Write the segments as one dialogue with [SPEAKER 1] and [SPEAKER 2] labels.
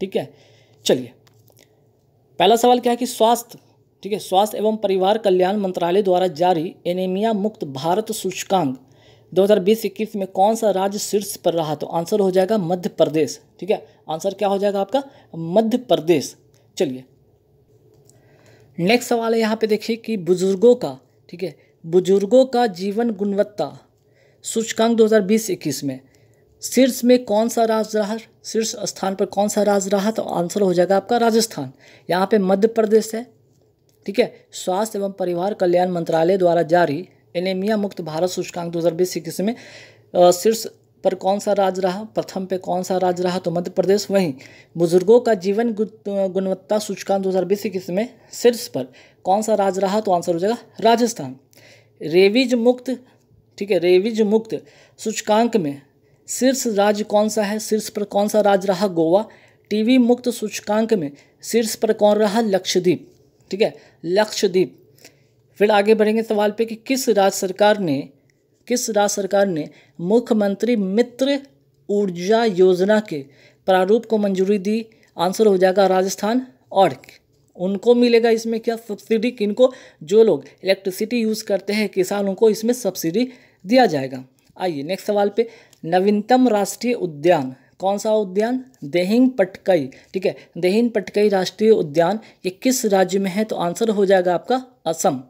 [SPEAKER 1] ठीक है चलिए पहला सवाल क्या है कि स्वास्थ्य ठीक है स्वास्थ्य एवं परिवार कल्याण मंत्रालय द्वारा जारी एनेमिया मुक्त भारत सूचकांक 2020-21 में कौन सा राज्य शीर्ष पर रहा तो आंसर हो जाएगा मध्य प्रदेश ठीक है आंसर क्या हो जाएगा आपका मध्य प्रदेश चलिए नेक्स्ट सवाल है यहाँ पे देखिए कि बुजुर्गों का ठीक है बुजुर्गों का जीवन गुणवत्ता सूचकांक 2020-21 में शीर्ष में कौन सा राज्य रहा शीर्ष स्थान पर कौन सा राज्य रहा तो आंसर हो जाएगा आपका राजस्थान यहाँ पे मध्य प्रदेश है ठीक है स्वास्थ्य एवं परिवार कल्याण मंत्रालय द्वारा जारी एनेमिया मुक्त भारत सूचकांक दो हज़ार बीस इक्कीस में शीर्ष पर कौन सा राज्य रहा प्रथम पे कौन सा राज्य रहा तो मध्य प्रदेश वहीं बुजुर्गों का जीवन गुणवत्ता सूचकांक दो हज़ार बीस इक्कीस में शीर्ष पर कौन सा राज्य रहा तो आंसर हो जाएगा राजस्थान रेविज मुक्त ठीक है रेविज मुक्त सूचकांक में शीर्ष राज्य कौन सा है शीर्ष पर कौन सा राज्य रहा गोवा टीवी मुक्त सूचकांक में शीर्ष पर कौन रहा लक्षद्वीप ठीक है लक्षद्वीप फिर आगे बढ़ेंगे सवाल पे कि किस राज्य सरकार ने किस राज्य सरकार ने मुख्यमंत्री मित्र ऊर्जा योजना के प्रारूप को मंजूरी दी आंसर हो जाएगा राजस्थान और उनको मिलेगा इसमें क्या सब्सिडी किनको जो लोग इलेक्ट्रिसिटी यूज़ करते हैं किसानों को इसमें सब्सिडी दिया जाएगा आइए नेक्स्ट सवाल पे नवीनतम राष्ट्रीय उद्यान कौन सा उद्यान देहिंग पटकई ठीक है देहिंग पटकई राष्ट्रीय उद्यान ये किस राज्य में है तो आंसर हो जाएगा आपका असम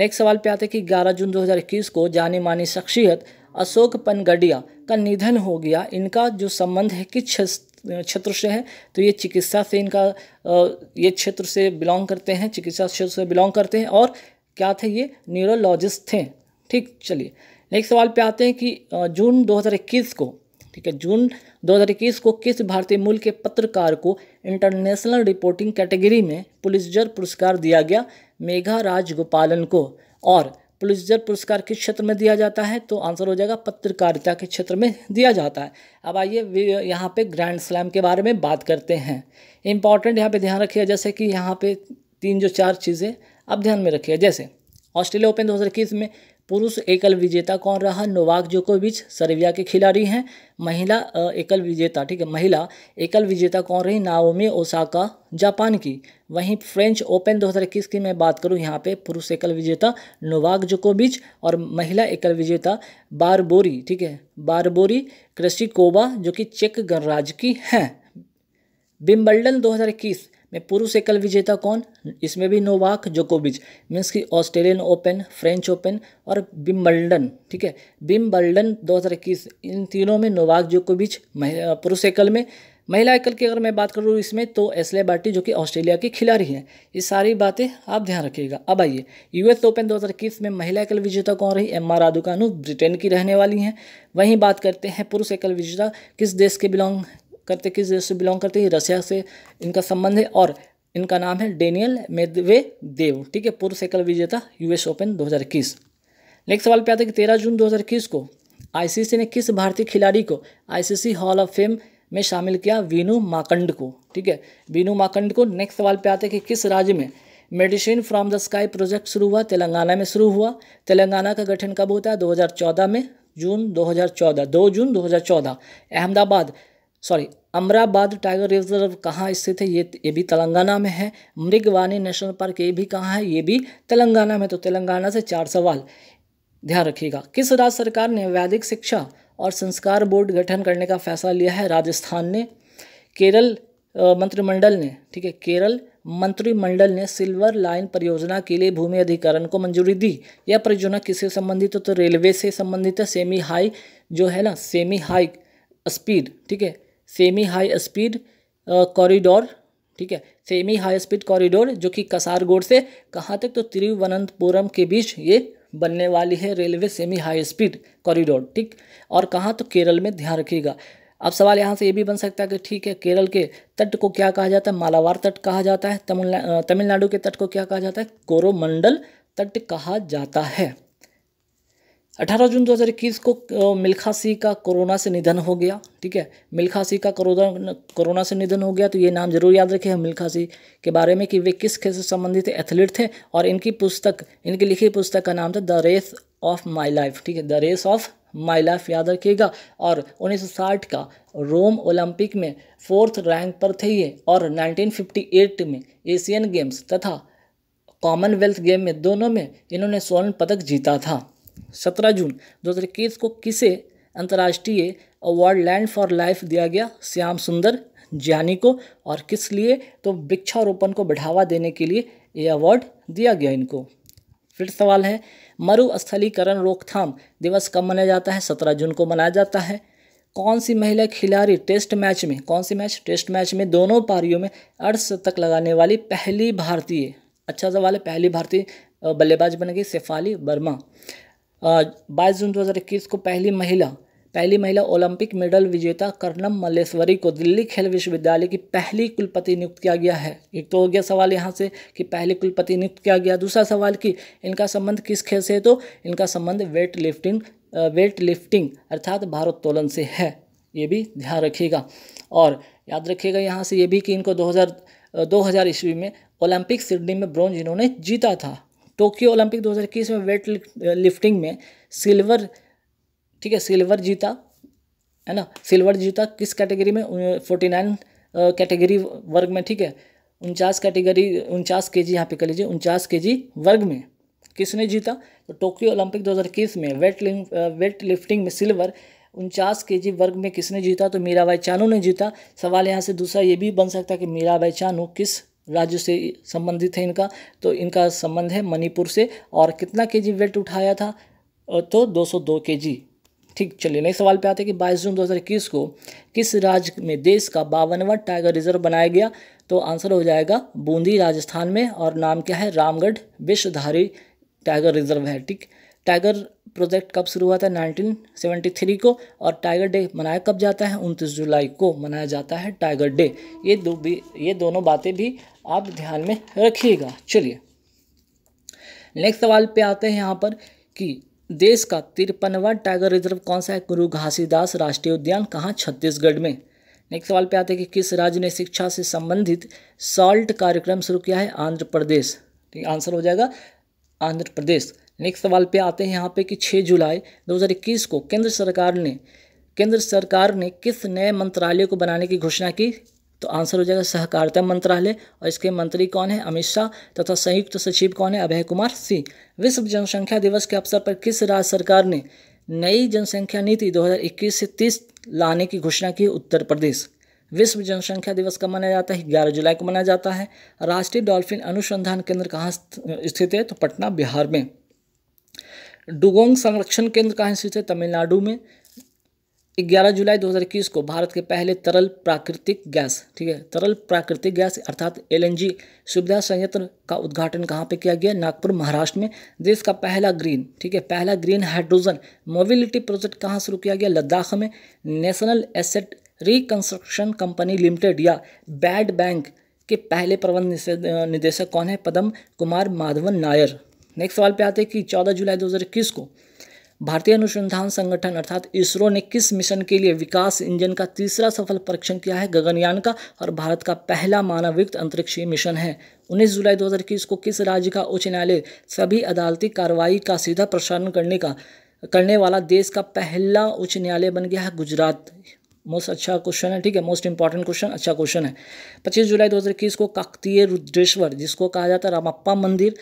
[SPEAKER 1] नेक्स्ट सवाल पे आते हैं कि 11 जून 2021 को जानी मानी शख्सियत अशोक पनगडिया का निधन हो गया इनका जो संबंध है किस क्षेत्र से है तो ये चिकित्सा से इनका ये क्षेत्र से बिलोंग करते हैं चिकित्सा क्षेत्र से बिलोंग करते हैं और क्या थे ये न्यूरोलॉजिस्ट थे ठीक चलिए नेक्स्ट सवाल पे आते हैं कि जून 2021 को ठीक है जून 2021 को किस भारतीय मूल के पत्रकार को इंटरनेशनल रिपोर्टिंग कैटेगरी में पुलिसजर पुरस्कार दिया गया मेघा राज गोपालन को और पुलिसजर पुरस्कार किस क्षेत्र में दिया जाता है तो आंसर हो जाएगा पत्रकारिता के क्षेत्र में दिया जाता है अब आइए यहाँ पे ग्रैंड स्लैम के बारे में बात करते हैं इम्पॉर्टेंट यहाँ पे ध्यान रखिए जैसे कि यहाँ पे तीन जो चार चीज़ें अब ध्यान में रखिए जैसे ऑस्ट्रेलिया ओपन दो में पुरुष एकल विजेता कौन रहा नोवाक जोकोविच सर्बिया के खिलाड़ी हैं महिला एकल विजेता ठीक है महिला एकल विजेता कौन रही नाओमी ओसाका जापान की वहीं फ्रेंच ओपन 2021 की मैं बात करूं यहां पे पुरुष एकल विजेता नोवाक जोकोविच और महिला एकल विजेता बारबोरी ठीक है बारबोरी क्रेसिकोवा जो कि चेक गणराज्य की हैं बिम्बल्डन दो में पुरुष एकल विजेता कौन इसमें भी नोवाक जोकोविच मीन्स कि ऑस्ट्रेलियन ओपन फ्रेंच ओपन और बिम्बल्डन ठीक है बिम्बल्डन 2021 इन तीनों में नोवाक जोकोविच पुरुष एकल में महिला एकल की अगर मैं बात करूँ इसमें तो एसले बाटी जो कि ऑस्ट्रेलिया की खिलाड़ी हैं ये सारी बातें आप ध्यान रखिएगा अब आइए यूएस ओपन 2021 में महिला एकल विजेता कौन रही एम आर राधुकानु ब्रिटेन की रहने वाली हैं वहीं बात करते हैं पुरुष एकल विजेता किस देश के बिलोंग करते किस देश से बिलोंग करते हैं रशिया से इनका संबंध है और इनका नाम है डेनियल मेदवे देव ठीक है पूर्व साइकिल विजेता यूएस ओपन 2021 नेक्स्ट सवाल पे आता है कि तेरह जून 2021 को आईसीसी ने किस भारतीय खिलाड़ी को आईसीसी हॉल ऑफ फेम में शामिल किया वीनू माकंड को ठीक है वीनू माकंड को नेक्स्ट सवाल पे आते हैं कि किस राज्य में medicine from the sky project शुरू हुआ तेलंगाना में शुरू हुआ तेलंगाना का गठन कब होता है दो में जून दो हज़ार जून दो Ahmedabad sorry Amrabad tiger reserve कहाँ स्थित है ये ये भी तेलंगाना में है मृगवानी नेशनल पार्क ये भी कहाँ है ये भी तेलंगाना में तो तेलंगाना से चार सवाल ध्यान रखिएगा किस राज्य सरकार ने वैदिक शिक्षा और संस्कार बोर्ड गठन करने का फैसला लिया है राजस्थान ने केरल मंत्रिमंडल ने ठीक है केरल मंत्रिमंडल ने सिल्वर लाइन परियोजना के लिए भूमि अधिकरण को मंजूरी दी यह परियोजना किससे संबंधित है तो रेलवे से संबंधित है सेमी हाई जो है ना सेमी हाई स्पीड ठीक है सेमी हाई स्पीड कॉरिडोर ठीक है सेमी हाई स्पीड कॉरिडोर जो कि कसारगोड से कहाँ तक तो तिरुवनंतपुरम के बीच ये बनने वाली है railway semi high speed corridor ठीक और कहाँ तो केरल में ध्यान रखिएगा अब सवाल यहाँ से ये भी बन सकता है कि ठीक है केरल के तट को क्या कहा जाता है मालावार तट कहा जाता है तमिलनाडु के तट को क्या कहा जाता है कोरोमंडल तट कहा जाता है 18 जून 2021 को मिल्खा सिंह का कोरोना से निधन हो गया ठीक है मिल्खा सिंह का कोरोना कोरोना से निधन हो गया तो ये नाम जरूर याद रखें मिल्खा सिंह के बारे में कि वे किस खेल से संबंधित एथलीट थे और इनकी पुस्तक इनकी लिखी पुस्तक का नाम था the race of my life ठीक है the race of my life याद रखिएगा और उन्नीस का रोम ओलंपिक में फोर्थ रैंक पर थे ये और नाइनटीन में एशियन गेम्स तथा कॉमनवेल्थ गेम में दोनों में इन्होंने स्वर्ण पदक जीता था सत्रह जून दो हज़ार इक्कीस को किसे अंतर्राष्ट्रीय अवार्ड लैंड फॉर लाइफ दिया गया श्याम सुंदर ज्ञानी को और किस लिए तो वृक्षारोपण को बढ़ावा देने के लिए ये अवार्ड दिया गया इनको फिर सवाल है मरुस्थलीकरण रोकथाम दिवस कब मनाया जाता है सत्रह जून को मनाया जाता है कौन सी महिला खिलाड़ी टेस्ट मैच में कौन सी मैच टेस्ट मैच में दोनों पारियों में अर्धशतक लगाने वाली पहली भारतीय अच्छा सवाल है पहली भारतीय बल्लेबाज बन गई शेफाली वर्मा बाईस जून 2021 को पहली महिला पहली महिला ओलंपिक मेडल विजेता कर्णम मल्लेश्वरी को दिल्ली खेल विश्वविद्यालय की पहली कुलपति नियुक्त किया गया है एक तो हो गया सवाल यहाँ से कि पहली कुलपति नियुक्त किया गया दूसरा सवाल कि इनका संबंध किस खेल से है तो इनका संबंध वेट लिफ्टिंग वेट लिफ्टिंग अर्थात भारोत्तोलन से है ये भी ध्यान रखिएगा और याद रखिएगा यहाँ से ये भी कि इनको दो हज़ार ईस्वी में ओलंपिक सिडनी में ब्रॉन्ज इन्होंने जीता था टोक्यो ओलंपिक 2021 में वेट लिफ्टिंग में सिल्वर ठीक है सिल्वर जीता है ना सिल्वर जीता किस कैटेगरी में फोर्टी नाइन कैटेगरी वर्ग में ठीक है उनचास कैटेगरी उनचास के जी यहाँ पे कर लीजिए उनचास के जी वर्ग में किसने जीता तो टोक्यो ओलंपिक 2021 में वेट वेट लिफ्टिंग में सिल्वर उनचास के जी वर्ग में किसने जीता तो मीराबाई चानू ने जीता सवाल यहाँ से दूसरा ये भी बन सकता है कि मीराबाई चानू किस राज्य से संबंधित है इनका तो इनका संबंध है मणिपुर से और कितना के जी वेट उठाया था तो 202 जी ठीक चलिए नए सवाल पे आते हैं कि 22 जून 2021 को किस राज्य में देश का बावनवा टाइगर रिजर्व बनाया गया तो आंसर हो जाएगा बूंदी राजस्थान में और नाम क्या है रामगढ़ विश्वधारी टाइगर रिजर्व है ठीक टाइगर प्रोजेक्ट कब शुरू हुआ था 1973 को और टाइगर डे मनाया कब जाता है उनतीस जुलाई को मनाया जाता है टाइगर डे ये दो भी ये दोनों बातें भी आप ध्यान में रखिएगा चलिए नेक्स्ट सवाल पे आते हैं यहाँ पर कि देश का तिरपनवा टाइगर रिजर्व कौन सा है गुरु घासीदास राष्ट्रीय उद्यान कहाँ छत्तीसगढ़ में नेक्स्ट सवाल पे आते हैं कि किस राज्य ने शिक्षा से संबंधित सॉल्ट कार्यक्रम शुरू किया है आंध्र प्रदेश ठीक आंसर हो जाएगा आंध्र प्रदेश नेक्स्ट सवाल पे आते हैं यहाँ पे कि 6 जुलाई 2021 को केंद्र सरकार ने केंद्र सरकार ने किस नए मंत्रालय को बनाने की घोषणा की तो आंसर हो जाएगा सहकारिता मंत्रालय और इसके मंत्री कौन है अमित शाह तथा संयुक्त सचिव कौन है अभय कुमार सिंह विश्व जनसंख्या दिवस के अवसर पर किस राज्य सरकार ने नई जनसंख्या नीति 2021 से 30 लाने की घोषणा की उत्तर प्रदेश विश्व जनसंख्या दिवस कब मनाया जाता है ग्यारह जुलाई को मनाया जाता है राष्ट्रीय डॉल्फिन अनुसंधान केंद्र कहाँ स्थित है तो पटना बिहार में डुगोंग संरक्षण केंद्र कहाँ स्थित है तमिलनाडु में 11 जुलाई 2021 को भारत के पहले तरल प्राकृतिक गैस ठीक है तरल प्राकृतिक गैस अर्थात एलएनजी सुविधा संयंत्र का उद्घाटन कहाँ पे किया गया नागपुर महाराष्ट्र में देश का पहला ग्रीन ठीक है पहला ग्रीन हाइड्रोजन मोबिलिटी प्रोजेक्ट कहाँ शुरू किया गया लद्दाख में National Asset Reconstruction Company Limited या बैड बैंक के पहले प्रबंध निदेशक कौन है पदम कुमार माधवन नायर नेक्स्ट सवाल पे आते हैं कि 14 जुलाई 2021 को भारतीय अनुसंधान संगठन अर्थात इसरो ने किस मिशन के लिए विकास इंजन का तीसरा सफल परीक्षण किया है गगनयान का और भारत का पहला मानवयुक्त अंतरिक्षीय मिशन है 19 जुलाई 2021 को किस राज्य का उच्च न्यायालय सभी अदालती कार्रवाई का सीधा प्रसारण करने का करने वाला देश का पहला उच्च न्यायालय बन गया है गुजरात मोस्ट अच्छा क्वेश्चन है ठीक है मोस्ट इंपॉर्टेंट क्वेश्चन अच्छा क्वेश्चन है 25 जुलाई 2021 को काकतीय रुद्रेश्वर जिसको कहा जाता है रामप्पा मंदिर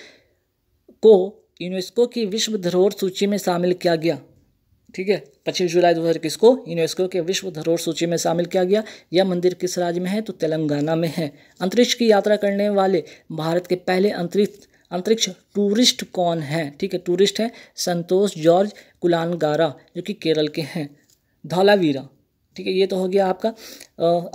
[SPEAKER 1] को यूनेस्को की विश्व धरोहर सूची में शामिल किया गया ठीक है पच्चीस जुलाई दो हज़ार इक्कीस को यूनेस्को के विश्व धरोहर सूची में शामिल किया गया यह मंदिर किस राज्य में है तो तेलंगाना में है अंतरिक्ष की यात्रा करने वाले भारत के पहले अंतरिक्ष अंतरिक्ष टूरिस्ट कौन है ठीक है टूरिस्ट हैं संतोष जॉर्ज कुलानगारा जो कि केरल के हैं धौलावीरा ठीक है ये तो हो गया आपका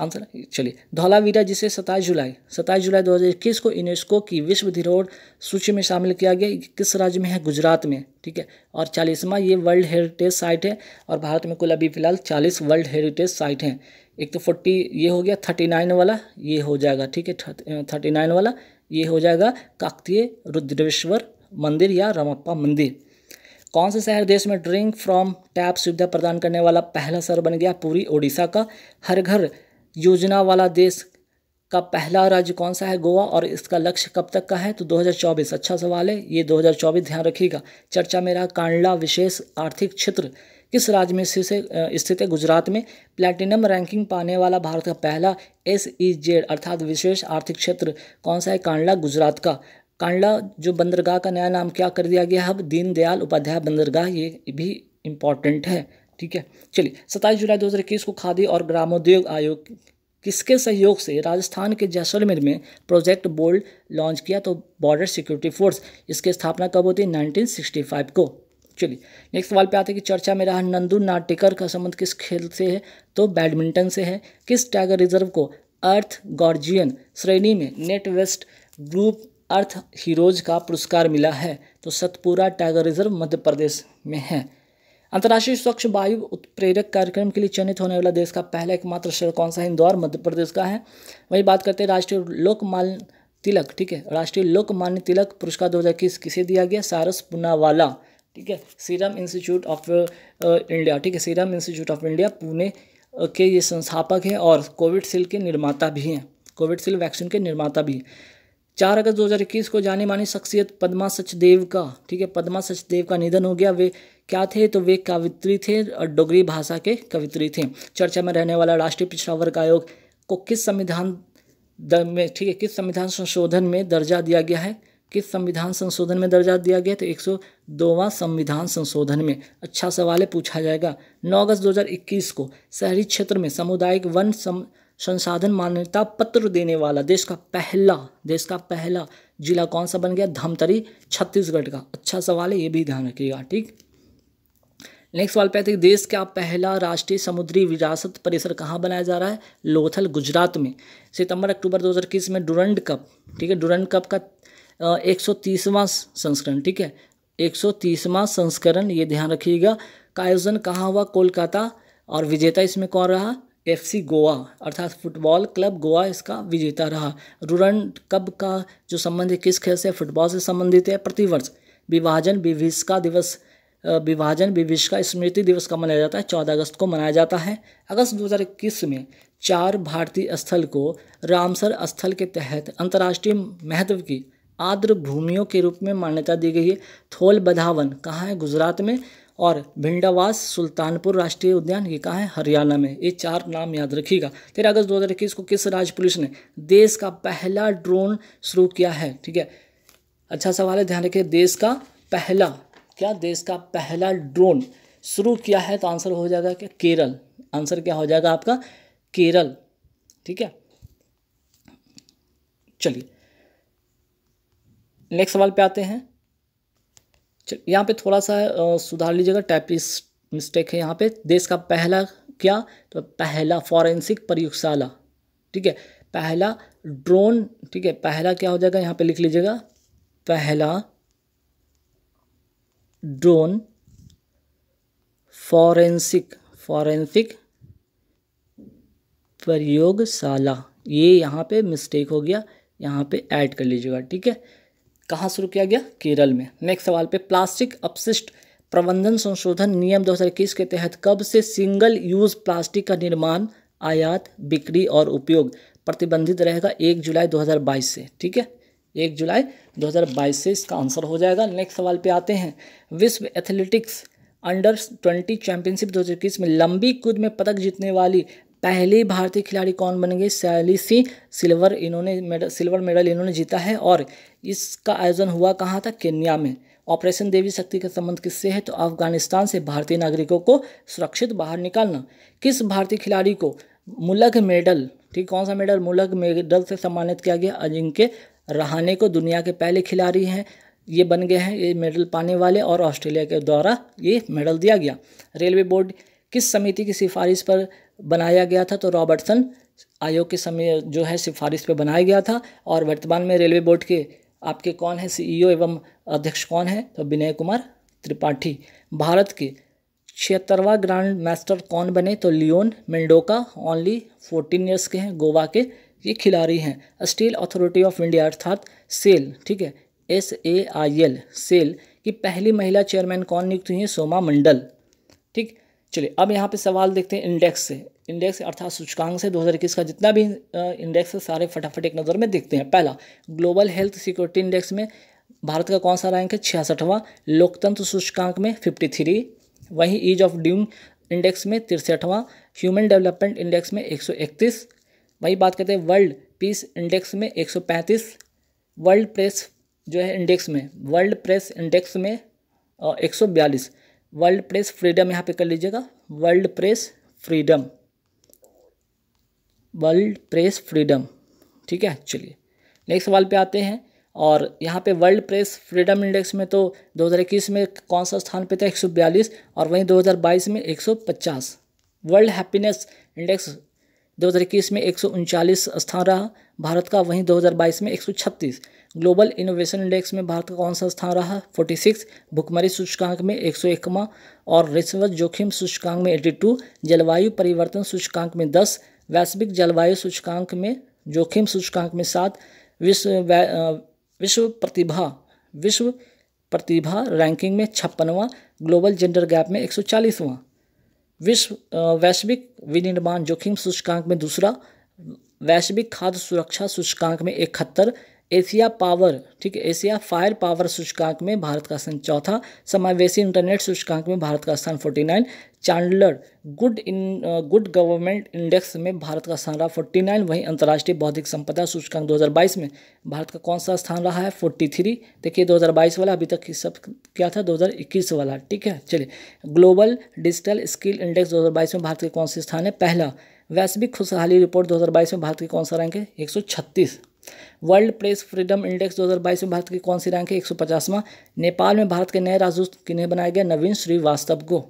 [SPEAKER 1] आंसर चलिए धौलावीरा जिसे सताईस जुलाई सताईस जुलाई 2021 को यूनेस्को की विश्व धरोहर सूची में शामिल किया गया किस राज्य में है गुजरात में ठीक है और चालीसवा ये वर्ल्ड हेरिटेज साइट है और भारत में कुल अभी फिलहाल चालीस वर्ल्ड हेरिटेज साइट हैं एक तो फोर्टी ये हो गया थर्टी नाइन वाला ये हो जाएगा ठीक है थर्टी नाइन वाला ये हो जाएगा काकतीय रुद्रेश्वर मंदिर या रमप्पा मंदिर कौन सा शहर देश में ड्रिंक फ्रॉम टैप सुविधा प्रदान करने वाला पहला शहर बन गया पूरी ओडिशा का हर घर योजना वाला देश का पहला राज्य कौन सा है गोवा और इसका लक्ष्य कब तक का है तो 2024 अच्छा सवाल है ये 2024 ध्यान रखिएगा चर्चा में रहा कांडला विशेष आर्थिक क्षेत्र किस राज्य में से स्थित है गुजरात में प्लैटिनम रैंकिंग पाने वाला भारत का पहला एस ई जेड अर्थात विशेष आर्थिक क्षेत्र कौन सा है कांडला गुजरात का कांडला जो बंदरगाह का नया नाम क्या कर दिया गया है अब दीनदयाल उपाध्याय बंदरगाह ये भी इम्पॉर्टेंट है ठीक है चलिए सत्ताईस जुलाई दो को खादी और ग्रामोद्योग आयोग किसके सहयोग से राजस्थान के जैसलमेर में प्रोजेक्ट बोल्ड लॉन्च किया तो बॉर्डर सिक्योरिटी फोर्स इसकी स्थापना कब होती है 1965 को चलिए नेक्स्ट सवाल पे आते हैं कि चर्चा में रहा नंदू नाटिकर का संबंध किस खेल से है तो बैडमिंटन से है किस टाइगर रिजर्व को अर्थ गॉर्जियन श्रेणी में NatWest Group Earth Heroes का पुरस्कार मिला है तो सतपुरा टाइगर रिजर्व मध्य प्रदेश में है अंतर्राष्ट्रीय स्वच्छ वायु उत्प्रेरक कार्यक्रम के लिए चयनित होने वाला देश का पहला एकमात्र शहर कौन सा इंदौर मध्य प्रदेश का है वही बात करते हैं राष्ट्रीय लोकमान्य तिलक ठीक है राष्ट्रीय लोकमान्य तिलक पुरस्कार दो हज़ार इक्कीस किसे दिया गया सारस पुनावाला ठीक है सीरम इंस्टीट्यूट ऑफ इंडिया ठीक है Serum Institute of India Pune के ये संस्थापक हैं और कोविडशील्ड के निर्माता भी हैं कोविडशील्ड वैक्सीन के निर्माता भी हैं चार अगस्त 2021 को जानी मानी शख्सियत पद्मा सचदेव का ठीक है पद्मा सचदेव का निधन हो गया वे क्या थे तो वे कवित्री थे और डोगरी भाषा के कवित्री थे चर्चा में रहने वाला राष्ट्रीय पिछड़ा वर्ग आयोग को किस संविधान में ठीक है किस संविधान संशोधन में दर्जा दिया गया है किस संविधान संशोधन में दर्जा दिया गया तो एक संविधान संशोधन में अच्छा सवाल है पूछा जाएगा नौ अगस्त इक्कीस को शहरी क्षेत्र में सामुदायिक वन सम संसाधन मान्यता पत्र देने वाला देश का पहला देश का पहला जिला कौन सा बन गया धमतरी छत्तीसगढ़ का अच्छा सवाल है ये भी ध्यान रखिएगा ठीक नेक्स्ट सवाल पे देश का पहला राष्ट्रीय समुद्री विरासत परिसर कहाँ बनाया जा रहा है लोथल गुजरात में सितंबर अक्टूबर 2021 में डुरंड कप ठीक है डुरंड कप का एक सौ संस्करण ठीक है एक सौ संस्करण ये ध्यान रखिएगा का आयोजन कहाँ हुआ कोलकाता और विजेता इसमें कौन रहा एफसी गोवा अर्थात फुटबॉल क्लब गोवा इसका विजेता रहा रूरन कब का जो संबंध है किस खेल से फुटबॉल से संबंधित है प्रतिवर्ष विभाजन विभिषका दिवस विभाजन विभिषका स्मृति दिवस का मनाया जाता है चौदह अगस्त को मनाया जाता है अगस्त दो में चार भारतीय स्थल को रामसर स्थल के तहत अंतर्राष्ट्रीय महत्व की आर्द्र भूमियों के रूप में मान्यता दी गई है थोल बधावन कहाँ है गुजरात में और भिंडावास सुल्तानपुर राष्ट्रीय उद्यान ये कहाँ है हरियाणा में ये चार नाम याद रखिएगा तेरह अगस्त इक्कीस को किस राज्य पुलिस ने देश का पहला ड्रोन शुरू किया है ठीक है अच्छा सवाल है ध्यान रखिए देश का पहला क्या देश का पहला ड्रोन शुरू किया है तो आंसर हो जाएगा क्या केरल आंसर क्या हो जाएगा आपका केरल ठीक है चलिए नेक्स्ट सवाल पे आते हैं यहाँ पे थोड़ा सा सुधार लीजिएगा टाइपिस मिस्टेक है यहाँ पे देश का पहला क्या तो पहला फॉरेंसिक प्रयोगशाला ठीक है पहला ड्रोन ठीक है पहला क्या हो जाएगा यहाँ पे लिख लीजिएगा पहला ड्रोन फॉरेंसिक फॉरेंसिक प्रयोगशाला ये यहाँ पे मिस्टेक हो गया यहाँ पे ऐड कर लीजिएगा ठीक है कहाँ शुरू किया गया केरल में नेक्स्ट सवाल पे प्लास्टिक अपशिष्ट प्रबंधन संशोधन नियम 2021 के तहत कब से सिंगल यूज प्लास्टिक का निर्माण आयात बिक्री और उपयोग प्रतिबंधित रहेगा एक जुलाई 2022 से ठीक है एक जुलाई 2022 से इसका आंसर हो जाएगा नेक्स्ट सवाल पे आते हैं विश्व एथलेटिक्स अंडर ट्वेंटी चैंपियनशिप दो में लंबी कूद में पदक जीतने वाली पहले भारतीय खिलाड़ी कौन बन गए सैली सिंह सिल्वर इन्होंने मेडल सिल्वर मेडल इन्होंने जीता है और इसका आयोजन हुआ कहाँ था केन्या में ऑपरेशन देवी शक्ति का संबंध किससे है तो अफगानिस्तान से भारतीय नागरिकों को सुरक्षित बाहर निकालना किस भारतीय खिलाड़ी को मुलग मेडल ठीक कौन सा मेडल मुलग मेडल से सम्मानित किया गया अजिंक्य रहाने को दुनिया के पहले खिलाड़ी हैं ये बन गए हैं ये मेडल पाने वाले और ऑस्ट्रेलिया के द्वारा ये मेडल दिया गया रेलवे बोर्ड किस समिति की सिफारिश पर बनाया गया था तो रॉबर्टसन आयोग के समय जो है सिफारिश पे बनाया गया था और वर्तमान में रेलवे बोर्ड के आपके कौन है सीईओ एवं अध्यक्ष कौन है तो विनय कुमार त्रिपाठी भारत के छिहत्तरवा ग्रांड मास्टर कौन बने तो Leon Mendonca only fourteen years के हैं गोवा के ये खिलाड़ी हैं स्टील अथॉरिटी ऑफ इंडिया अर्थात सेल ठीक है S A I L SAIL की पहली महिला चेयरमैन कौन नियुक्त हुई हैं सोमा मंडल ठीक चलिए अब यहाँ पे सवाल देखते हैं इंडेक्स से इंडेक्स अर्थात सूचकांक से 2021 का जितना भी इंडेक्स है सारे फटाफट एक नज़र में देखते हैं पहला ग्लोबल हेल्थ सिक्योरिटी इंडेक्स में भारत का कौन सा रैंक है छियासठवां लोकतंत्र सूचकांक में फिफ्टी थ्री वहीं ईज ऑफ डूइंग इंडेक्स में तिरसठवां ह्यूमन डेवलपमेंट इंडेक्स में एक सौ इकतीस वही बात करते हैं वर्ल्ड पीस इंडेक्स में एक सौ पैंतीस वर्ल्ड प्रेस जो है इंडेक्स में वर्ल्ड प्रेस इंडेक्स में एक सौ बयालीस वर्ल्ड प्रेस फ्रीडम यहाँ पे कर लीजिएगा World Press Freedom World Press Freedom ठीक है चलिए नेक्स्ट सवाल पे आते हैं और यहाँ पे वर्ल्ड प्रेस फ्रीडम इंडेक्स में तो 2021 में कौन सा स्थान पे था 142 और वहीं 2022 में 150 वर्ल्ड हैप्पीनेस इंडेक्स 2021 में एक स्थान रहा भारत का वहीं 2022 में 136 ग्लोबल इनोवेशन इंडेक्स में भारत का कौन सा स्थान रहा 46 भुखमरी सूचकांक में एक सौ इक्यावन और रिश्वत जोखिम सूचकांक में 82 जलवायु परिवर्तन सूचकांक में 10 वैश्विक जलवायु सूचकांक में जोखिम सूचकांक में सात विश्व विश्व प्रतिभा विश्व प्रतिभा रैंकिंग में छप्पनवा ग्लोबल जेंडर गैप में एक सौ चालीसवां विश्व वैश्विक विनिर्माण जोखिम सूचकांक में दूसरा वैश्विक खाद्य सुरक्षा सूचकांक में इकहत्तर एशिया पावर ठीक है एशिया फायर पावर सूचकांक में भारत का स्थान चौथा समावेशी इंटरनेट सूचकांक में भारत का स्थान forty nine Chandler good in good government index में भारत का स्थान रहा फोर्टी नाइन वहीं अंतर्राष्ट्रीय बौद्धिक संपदा सूचकांक 2022 में भारत का कौन सा स्थान रहा है फोर्टी थ्री देखिए 2022 वाला अभी तक सब क्या था 2021 वाला ठीक है चलिए ग्लोबल डिजिटल स्किल इंडेक्स बाईस में भारत के कौन से स्थान है पहला वैश्विक खुशहाली रिपोर्ट बाईस में भारत के कौन सा रैंक है छत्तीस वर्ल्ड प्रेस फ्रीडम इंडेक्स 2022 में भारत की कौन सी रैंक है एक नेपाल में भारत के नए राजदूत किन्हें बनाया गया नवीन श्रीवास्तव को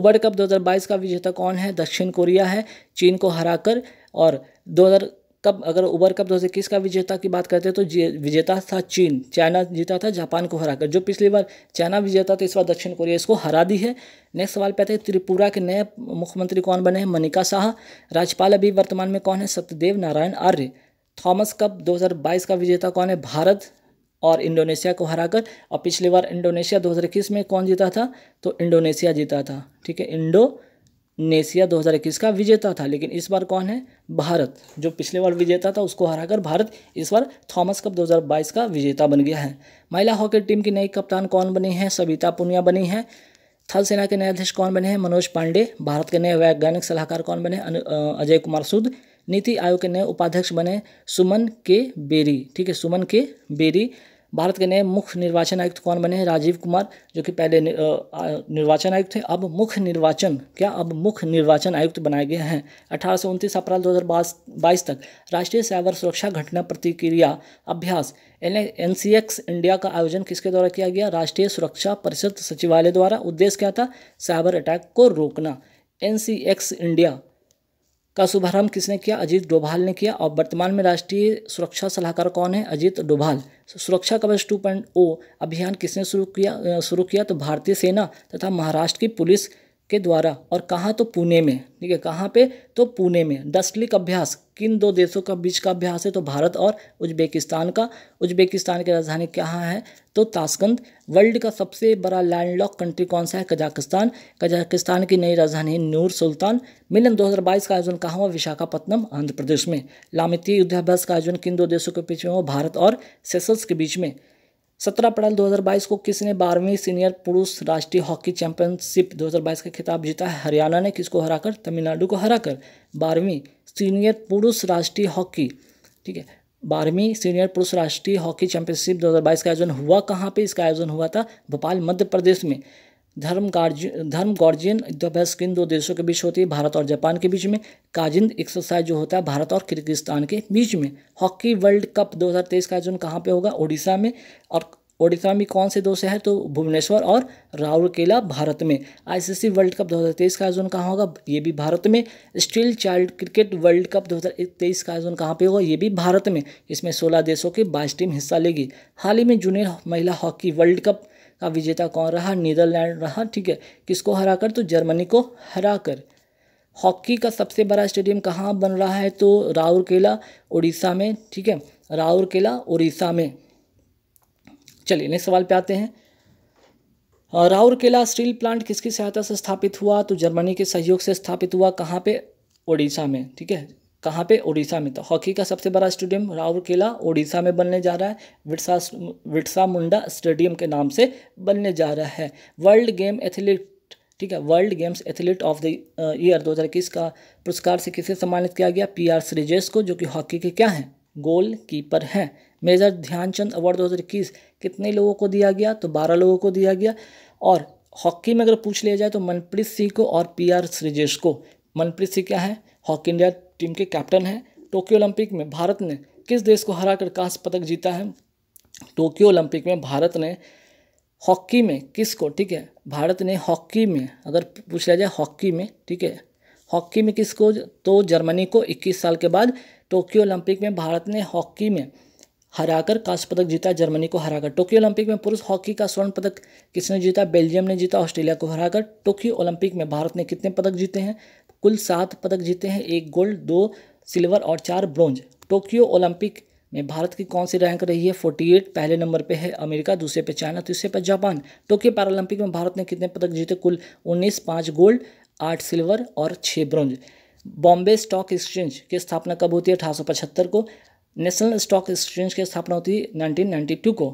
[SPEAKER 1] उबर कप 2022 का विजेता कौन है दक्षिण कोरिया है चीन को हराकर और हज़ार कप अगर उबर कप दो का विजेता की बात करते हैं तो विजेता था चीन चाइना जीता था जापान को हराकर जो पिछली बार चाइना विजेता था इस बार दक्षिण कोरिया इसको हरा दी है नेक्स्ट सवाल पे आते हैं त्रिपुरा के नए मुख्यमंत्री कौन बने हैं मनिका शाह राज्यपाल अभी वर्तमान में कौन है सत्यदेव नारायण आर्य थॉमस कप 2022 का विजेता कौन है भारत और इंडोनेशिया को हराकर और पिछली बार इंडोनेशिया 2021 में कौन जीता था तो इंडोनेशिया जीता था ठीक है इंडो 2021 का विजेता था लेकिन इस बार कौन है भारत जो पिछले बार विजेता था उसको हराकर भारत इस बार थॉमस कप 2022 का विजेता बन गया है महिला हॉकी टीम की नई कप्तान कौन बनी है सविता पुनिया बनी है थल सेना के न्यायाधीश कौन बने हैं मनोज पांडे भारत के नए वैज्ञानिक सलाहकार कौन बने अजय कुमार सुद नीति आयोग के नए उपाध्यक्ष बने सुमन के बेरी ठीक है सुमन के बेरी भारत के नए मुख्य निर्वाचन आयुक्त कौन बने हैं राजीव कुमार जो कि पहले निर्वाचन आयुक्त थे अब मुख्य निर्वाचन क्या अब मुख्य निर्वाचन आयुक्त बनाए गए हैं अठारह से उनतीस अप्रैल दो बाईस तक राष्ट्रीय साइबर सुरक्षा घटना प्रतिक्रिया अभ्यास एन इंडिया का आयोजन किसके द्वारा किया गया राष्ट्रीय सुरक्षा परिषद सचिवालय द्वारा उद्देश्य क्या था साइबर अटैक को रोकना एन इंडिया का शुभारंभ किसने किया अजीत डोभाल ने किया और वर्तमान में राष्ट्रीय सुरक्षा सलाहकार कौन है अजीत डोभाल सुरक्षा कवच टू पॉइंट ओ अभियान किसने शुरू किया शुरू किया तो भारतीय सेना तथा महाराष्ट्र की पुलिस के द्वारा और कहाँ तो पुणे में ठीक है कहाँ पे तो पुणे में दस्टलिक अभ्यास किन दो देशों का बीच का अभ्यास है तो भारत और उज्बेकिस्तान का उज्बेकिस्तान की राजधानी कहाँ है तो ताशकंद वर्ल्ड का सबसे बड़ा लैंडलॉक कंट्री कौन सा है कजाकिस्तान कजाकिस्तान की नई राजधानी नूर सुल्तान मिलन 2022 का आयोजन कहाँ हुआ विशाखापत्तनम आंध्र प्रदेश में लामितीय युद्धाभ्यास का आयोजन किन दो देशों के बीच में हुआ भारत और सेसल्स के बीच में सत्रह अप्रैल 2022 को किसने बारहवीं सीनियर पुरुष राष्ट्रीय हॉकी चैंपियनशिप 2022 का खिताब जीता है हरियाणा ने किसको हराकर तमिलनाडु को हराकर बारहवीं सीनियर पुरुष राष्ट्रीय हॉकी ठीक है बारहवीं सीनियर पुरुष राष्ट्रीय हॉकी चैंपियनशिप 2022 का आयोजन हुआ कहाँ पे इसका आयोजन हुआ था भोपाल मध्य प्रदेश में धर्म गार्जियन धर्म गार्जियन युद्धाभ्यास किन दो देशों के बीच होती है भारत और जापान के बीच में काजिंद एक्सरसाइज जो होता है भारत और किर्गिस्तान के बीच में हॉकी वर्ल्ड कप 2023 का आयोजन कहाँ पे होगा ओडिशा में और ओडिशा में कौन से दो शहर तो भुवनेश्वर और राउरकेला भारत में आई वर्ल्ड कप तेईस का आयोजन कहाँ होगा ये भी भारत में street child cricket world cup तेईस का आयोजन कहाँ पर होगा ये भी भारत में इसमें सोलह देशों की बाईस टीम हिस्सा लेगी हाल ही में जूनियर महिला हॉकी वर्ल्ड कप का हाँ, विजेता कौन रहा नीदरलैंड रहा ठीक है किसको हरा कर तो जर्मनी को हरा कर हॉकी का सबसे बड़ा स्टेडियम कहाँ बन रहा है तो राउरकेला उड़ीसा में ठीक है राउरकेला उड़ीसा में चलिए नेक्स्ट सवाल पे आते हैं राउरकेला स्टील प्लांट किसकी सहायता से स्थापित हुआ तो जर्मनी के सहयोग से स्थापित हुआ कहाँ पे उड़ीसा में ठीक है कहाँ पे उड़ीसा में तो हॉकी का सबसे बड़ा स्टेडियम राउरकेला उड़ीसा में बनने जा रहा है विरसा विरसा मुंडा स्टेडियम के नाम से बनने जा रहा है वर्ल्ड गेम एथलीट ठीक है World Games athlete of the year 2021 का पुरस्कार से किसे सम्मानित किया गया पी आर सृजेश को जो कि हॉकी के क्या हैं गोल कीपर हैं मेजर ध्यानचंद अवार्ड 2021 कितने लोगों को दिया गया तो 12 लोगों को दिया गया और हॉकी में अगर पूछ लिया जाए तो मनप्रीत सिंह को और पी आर को मनप्रीत सिंह क्या है हॉकी इंडिया टीम के कैप्टन हैं टोक्यो ओलंपिक में भारत ने किस देश को हराकर कांस्य पदक जीता है टोक्यो ओलंपिक में भारत ने हॉकी में किस को ठीक है भारत ने हॉकी में अगर पूछ लिया जाए हॉकी में ठीक है हॉकी में किसको तो जर्मनी को 21 साल के बाद टोक्यो ओलंपिक में भारत ने हॉकी में हराकर कांस्य पदक जीता जर्मनी को हराकर टोक्यो ओलंपिक में पुरुष हॉकी का स्वर्ण पदक किसने जीता बेल्जियम ने जीता ऑस्ट्रेलिया को हराकर टोक्यो ओलंपिक में भारत ने कितने पदक जीते हैं कुल सात पदक जीते हैं एक गोल्ड दो सिल्वर और चार ब्रॉन्ज टोक्यो ओलंपिक में भारत की कौन सी रैंक रही है 48 पहले नंबर पे है अमेरिका दूसरे पे चाइना तीसरे पे जापान टोक्यो पैरालंपिक में भारत ने कितने पदक जीते कुल 19 पाँच गोल्ड आठ सिल्वर और छः ब्रॉन्ज बॉम्बे स्टॉक एक्सचेंज की स्थापना कब होती है अठारह को नेशनल स्टॉक एक्सचेंज की स्थापना होती है नाइनटीन को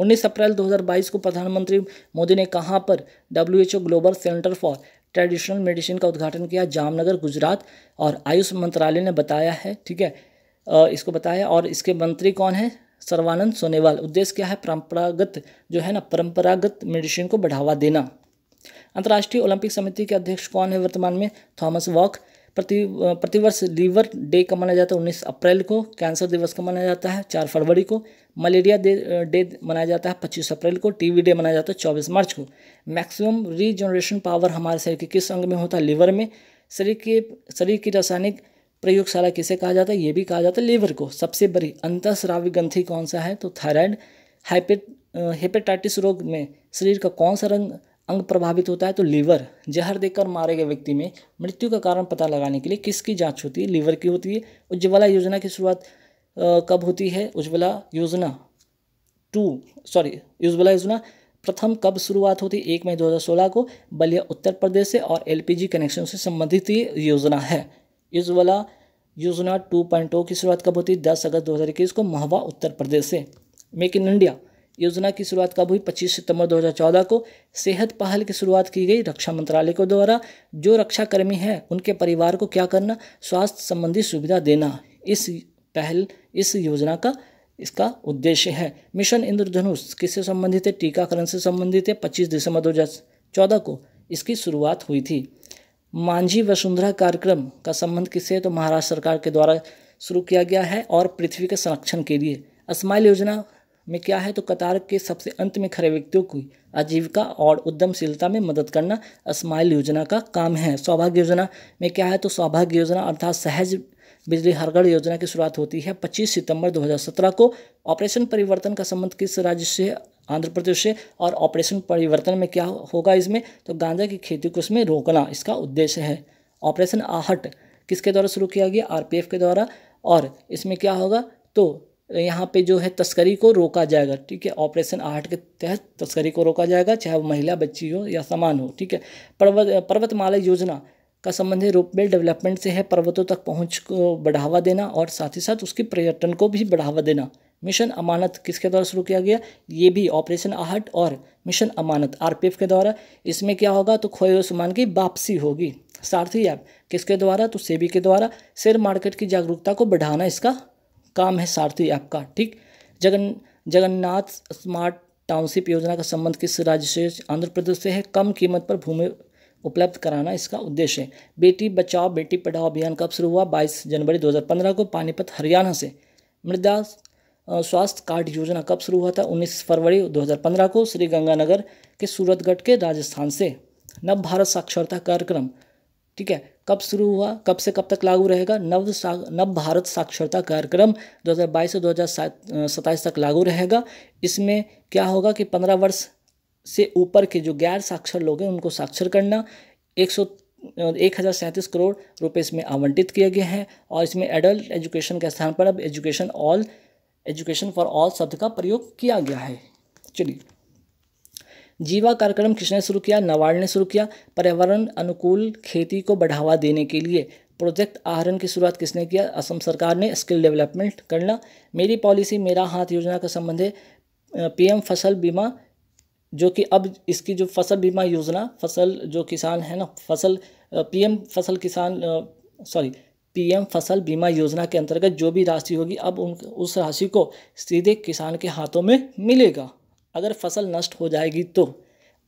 [SPEAKER 1] 19 अप्रैल 2022 को प्रधानमंत्री मोदी ने कहाँ पर W global centre for traditional medicine का उद्घाटन किया जामनगर गुजरात और आयुष मंत्रालय ने बताया है ठीक है इसको बताया और इसके मंत्री कौन है सर्वानंद सोनेवाल उद्देश्य क्या है परंपरागत जो है ना परंपरागत मेडिसिन को बढ़ावा देना अंतर्राष्ट्रीय ओलंपिक समिति के अध्यक्ष कौन है वर्तमान में थॉमस वॉक प्रति प्रतिवर्ष लीवर डे का मनाया जाता है उन्नीस अप्रैल को कैंसर दिवस का मनाया जाता है चार फरवरी को मलेरिया डे डे मनाया जाता है पच्चीस अप्रैल को टीवी डे मनाया जाता है चौबीस मार्च को मैक्सिमम रीजनरेशन पावर हमारे शरीर के किस अंग में होता है लीवर में शरीर के शरीर की रासायनिक प्रयोगशाला किसे कहा जाता है ये भी कहा जाता है लीवर को सबसे बड़ी अंतस्राविक ग्रंथी कौन सा है तो थायराइड हाइपे हेपेटाइटिस रोग में शरीर का कौन सा रंग अंग प्रभावित होता है तो लीवर जहर देकर मारे गए व्यक्ति में मृत्यु का कारण पता लगाने के लिए किसकी जांच होती है लीवर की होती है उज्ज्वला योजना की शुरुआत कब होती है उज्ज्वला योजना टू सॉरी उज्ज्वला योजना प्रथम कब शुरुआत होती एक मई 2016 को बलिया उत्तर प्रदेश से और एलपीजी कनेक्शन से संबंधित योजना है उज्ज्वला योजना टू की शुरुआत कब होती है दस अगस्त इक्कीस को महवा उत्तर प्रदेश से मेक इन इंडिया योजना की शुरुआत कब हुई 25 सितंबर 2014 को सेहत पहल की शुरुआत की गई रक्षा मंत्रालय के द्वारा जो रक्षाकर्मी हैं उनके परिवार को क्या करना स्वास्थ्य संबंधी सुविधा देना इस पहल इस योजना का इसका उद्देश्य है मिशन इंद्रधनुष किससे संबंधित है टीकाकरण से संबंधित है पच्चीस दिसंबर दो को इसकी शुरुआत हुई थी मांझी वसुंधरा कार्यक्रम का संबंध किससे है तो महाराष्ट्र सरकार के द्वारा शुरू किया गया है और पृथ्वी के संरक्षण के लिए स्माइल योजना में क्या है तो कतार के सबसे अंत में खड़े व्यक्तियों की आजीविका और उद्यमशीलता में मदद करना स्माइल योजना का काम है सौभाग्य योजना में क्या है तो सौभाग्य योजना अर्थात सहज बिजली हरगढ़ योजना की शुरुआत होती है 25 सितंबर 2017 को ऑपरेशन परिवर्तन का संबंध किस राज्य से आंध्र प्रदेश से और ऑपरेशन परिवर्तन में क्या होगा इसमें तो गांजा की खेती को इसमें रोकना इसका उद्देश्य है ऑपरेशन आहट किसके द्वारा शुरू किया गया आर के द्वारा और इसमें क्या होगा तो यहाँ पे जो है तस्करी को रोका जाएगा ठीक है ऑपरेशन आहट के तहत तस्करी को रोका जाएगा चाहे वो महिला बच्ची हो या सामान हो ठीक है पर्वत पर्वतमाला योजना का संबंध है रोपवे डेवलपमेंट से है पर्वतों तक पहुँच को बढ़ावा देना और साथ ही साथ उसके पर्यटन को भी बढ़ावा देना मिशन अमानत किसके द्वारा शुरू किया गया ये भी ऑपरेशन आहट और मिशन अमानत आरपीएफ के द्वारा इसमें क्या होगा तो खोए हुए सामान की वापसी होगी सारथी ऐप किसके द्वारा तो सेबी के द्वारा शेयर मार्केट की जागरूकता को बढ़ाना इसका काम है सारथी आपका ठीक जगन जगन्नाथ स्मार्ट टाउनशिप योजना का संबंध किस राज्य से आंध्र प्रदेश से है कम कीमत पर भूमि उपलब्ध कराना इसका उद्देश्य है बेटी बचाओ बेटी पढ़ाओ अभियान कब शुरू हुआ 22 जनवरी 2015 को पानीपत हरियाणा से मृदा स्वास्थ्य कार्ड योजना कब शुरू हुआ था 19 फरवरी 2015 को श्री गंगानगर के सूरतगढ़ के राजस्थान से नव भारत साक्षरता कार्यक्रम ठीक है कब शुरू हुआ कब से कब तक लागू रहेगा नव सा नव भारत साक्षरता कार्यक्रम 2022 से 2027 तक लागू रहेगा इसमें क्या होगा कि 15 वर्ष से ऊपर के जो गैर साक्षर लोग हैं उनको साक्षर करना एक सौ एक हज़ार सैंतीस करोड़ रुपए इसमें आवंटित किए गए हैं और इसमें एडल्ट एजुकेशन के स्थान पर अब education all education for all शब्द का प्रयोग किया गया है चलिए जीवा कार्यक्रम किसने शुरू किया नवाड़ ने शुरू किया पर्यावरण अनुकूल खेती को बढ़ावा देने के लिए प्रोजेक्ट आहरण की शुरुआत किसने किया असम सरकार ने स्किल डेवलपमेंट करना मेरी पॉलिसी मेरा हाथ योजना का संबंध है पीएम फसल बीमा जो कि अब इसकी जो फसल बीमा योजना फसल जो किसान है ना फसल पीएम फसल किसान सॉरी पीएम फसल बीमा योजना के अंतर्गत जो भी राशि होगी अब उन उस राशि को सीधे किसान के हाथों में मिलेगा अगर फसल नष्ट हो जाएगी तो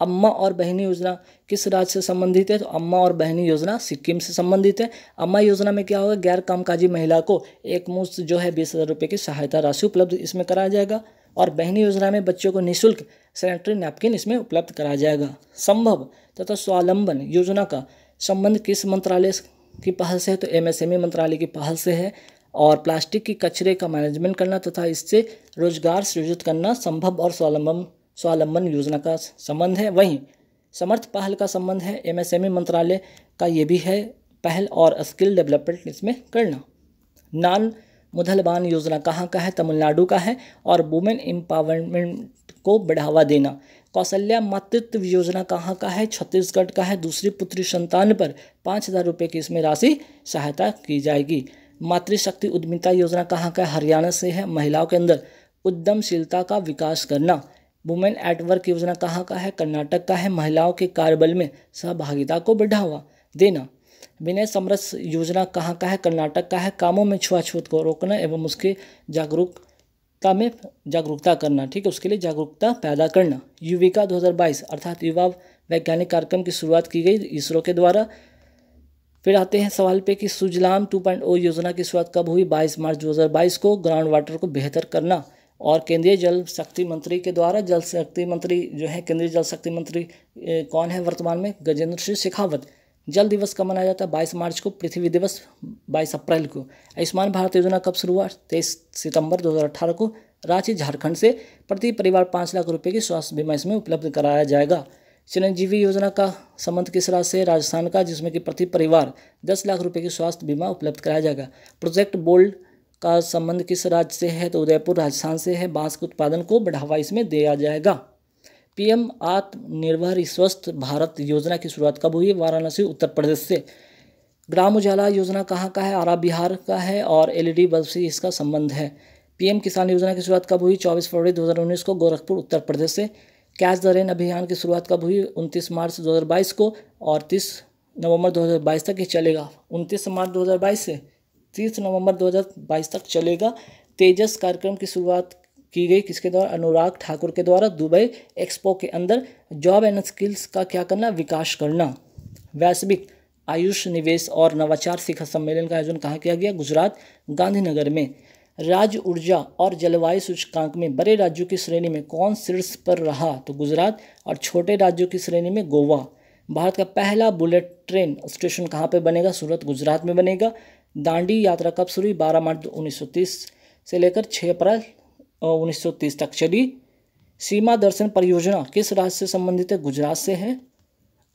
[SPEAKER 1] अम्मा और बहनी योजना किस राज्य से संबंधित है तो अम्मा और बहनी योजना सिक्किम से संबंधित है अम्मा योजना में क्या होगा गैर कामकाजी महिला को एक मुफ्त जो है बीस हज़ार रुपये की सहायता राशि उपलब्ध इसमें कराया जाएगा और बहनी योजना में बच्चों को निःशुल्क सैनिटरी नैपकिन इसमें उपलब्ध कराया जाएगा संभव तथा तो स्वावलंबन योजना का संबंध किस मंत्रालय की पहल से है तो एम मंत्रालय की पहल से है और प्लास्टिक के कचरे का मैनेजमेंट करना तथा इससे रोजगार सृजित करना संभव और स्वालंबन स्वालंबन योजना का संबंध है वहीं समर्थ पहल का संबंध है एमएसएमई e मंत्रालय का ये भी है पहल और स्किल डेवलपमेंट इसमें करना नान मुधलबान योजना कहाँ का है तमिलनाडु का है और वुमेन एम्पावरमेंट को बढ़ावा देना कौशल्या मातृत्व योजना कहाँ का है छत्तीसगढ़ का है दूसरी पुत्री संतान पर पाँच हज़ार रुपये की इसमें राशि सहायता की जाएगी मातृशक्ति उद्यमिता योजना कहाँ का हरियाणा से है महिलाओं के अंदर उद्यमशीलता का विकास करना वुमेन एटवर्क योजना कहाँ का है कर्नाटक का है महिलाओं के कार्यबल में सहभागिता को बढ़ावा देना विनय समरस योजना कहाँ का है कर्नाटक का है कामों में छुआछूत को रोकना एवं उसके जागरूकता में जागरूकता करना ठीक है उसके लिए जागरूकता पैदा करना युविका 2022 अर्थात युवा वैज्ञानिक कार्यक्रम की शुरुआत की गई इसरो के द्वारा फिर आते हैं सवाल पे कि सुजलाम 2.0 योजना की शुरुआत कब हुई 22 मार्च 2022 को ग्राउंड वाटर को बेहतर करना और केंद्रीय जल शक्ति मंत्री के द्वारा जल शक्ति मंत्री जो है केंद्रीय जल शक्ति मंत्री कौन है वर्तमान में गजेंद्र सिंह शेखावत जल दिवस कब मनाया जाता है बाईस मार्च को पृथ्वी दिवस बाईस अप्रैल को आयुष्मान भारत योजना कब शुरू हुआ तेईस सितंबर 2018 को रांची झारखंड से प्रति परिवार पाँच लाख रुपए की स्वास्थ्य बीमा इसमें उपलब्ध कराया जाएगा चिरंजीवी योजना का संबंध किस राज्य से राजस्थान का जिसमें कि प्रति परिवार दस लाख रुपए की स्वास्थ्य बीमा उपलब्ध कराया जाएगा प्रोजेक्ट बोल्ड का संबंध किस राज्य से है तो उदयपुर राजस्थान से है बांस के उत्पादन को बढ़ावा इसमें दिया जाएगा पीएम आत्मनिर्भर स्वस्थ भारत योजना की शुरुआत कब हुई वाराणसी उत्तर प्रदेश से ग्राम उजाला योजना कहाँ का है आरा बिहार का है और एल बल्ब से इसका संबंध है पीएम किसान योजना की शुरुआत कब हुई 24 फरवरी 2019 को गोरखपुर उत्तर प्रदेश से कैच द रेन अभियान की शुरुआत कब हुई उनतीस मार्च 2022 को और 30 नवंबर 2022 तक ये चलेगा उनतीस मार्च 2022 से 30 नवंबर 2022 तक चलेगा तेजस कार्यक्रम की शुरुआत की गई किसके द्वारा अनुराग ठाकुर के द्वारा दुबई एक्सपो के अंदर जॉब एंड स्किल्स का क्या करना विकास करना वैश्विक आयुष निवेश और नवाचार शिखर सम्मेलन का आयोजन कहाँ किया गया गुजरात गांधीनगर में राज्य ऊर्जा और जलवायु सूचकांक में बड़े राज्यों की श्रेणी में कौन शीर्ष पर रहा तो गुजरात और छोटे राज्यों की श्रेणी में गोवा भारत का पहला बुलेट ट्रेन स्टेशन कहाँ पर बनेगा सूरत गुजरात में बनेगा दांडी यात्रा कब शुरू हुई बारह मार्च उन्नीस से लेकर छः अप्रैल उन्नीस तक चली सीमा दर्शन परियोजना किस राज्य से संबंधित है गुजरात से है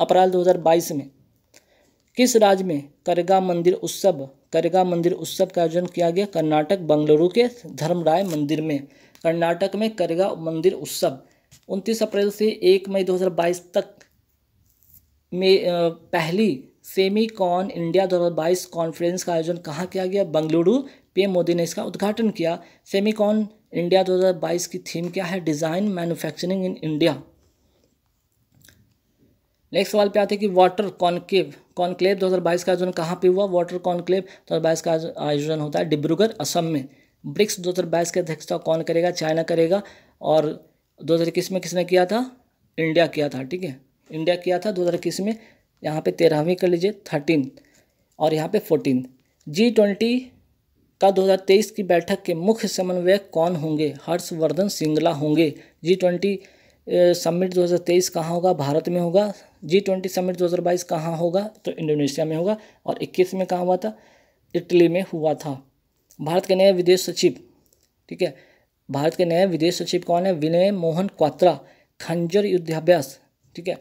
[SPEAKER 1] अप्रैल 2022 में किस राज्य में करगा मंदिर उत्सव करेगा मंदिर उत्सव का आयोजन किया गया कर्नाटक बंगलुरु के धर्मराय मंदिर में कर्नाटक में करेगा मंदिर उत्सव उनतीस अप्रैल से एक मई 2022 तक में पहली सेमी कॉन इंडिया 2022 कॉन्फ्रेंस का आयोजन कहाँ किया गया बंगलुरु पीएम मोदी ने इसका उद्घाटन किया सेमी कॉन इंडिया 2022 की थीम क्या है design manufacturing in India next सवाल पे आते हैं कि वाटर कॉन्केव कॉन्क्लेव 2022 का आयोजन कहाँ पे हुआ वाटर कॉन्क्लेव 2022 का आयोजन होता है डिब्रूगढ़ असम में ब्रिक्स 2022 की अध्यक्षता कौन करेगा चाइना करेगा और 2021 में किसने किया था इंडिया किया था ठीक है इंडिया किया था 2021 में यहाँ पे तेरहवीं कर लीजिए थर्टीन और यहाँ पे फोर्टीन जी ट्वेंटी का 2023 की बैठक के मुख्य समन्वयक कौन होंगे हर्षवर्धन सिंगला होंगे जी ट्वेंटी समिट तेईस कहाँ होगा भारत में होगा जी ट्वेंटी समिट दो हज़ार बाईस कहाँ होगा तो इंडोनेशिया में होगा और इक्कीस में कहाँ हुआ था इटली में हुआ था भारत के नए विदेश सचिव ठीक है भारत के नए विदेश सचिव कौन है विनय मोहन क्वात्रा खंजर युद्धाभ्यास ठीक है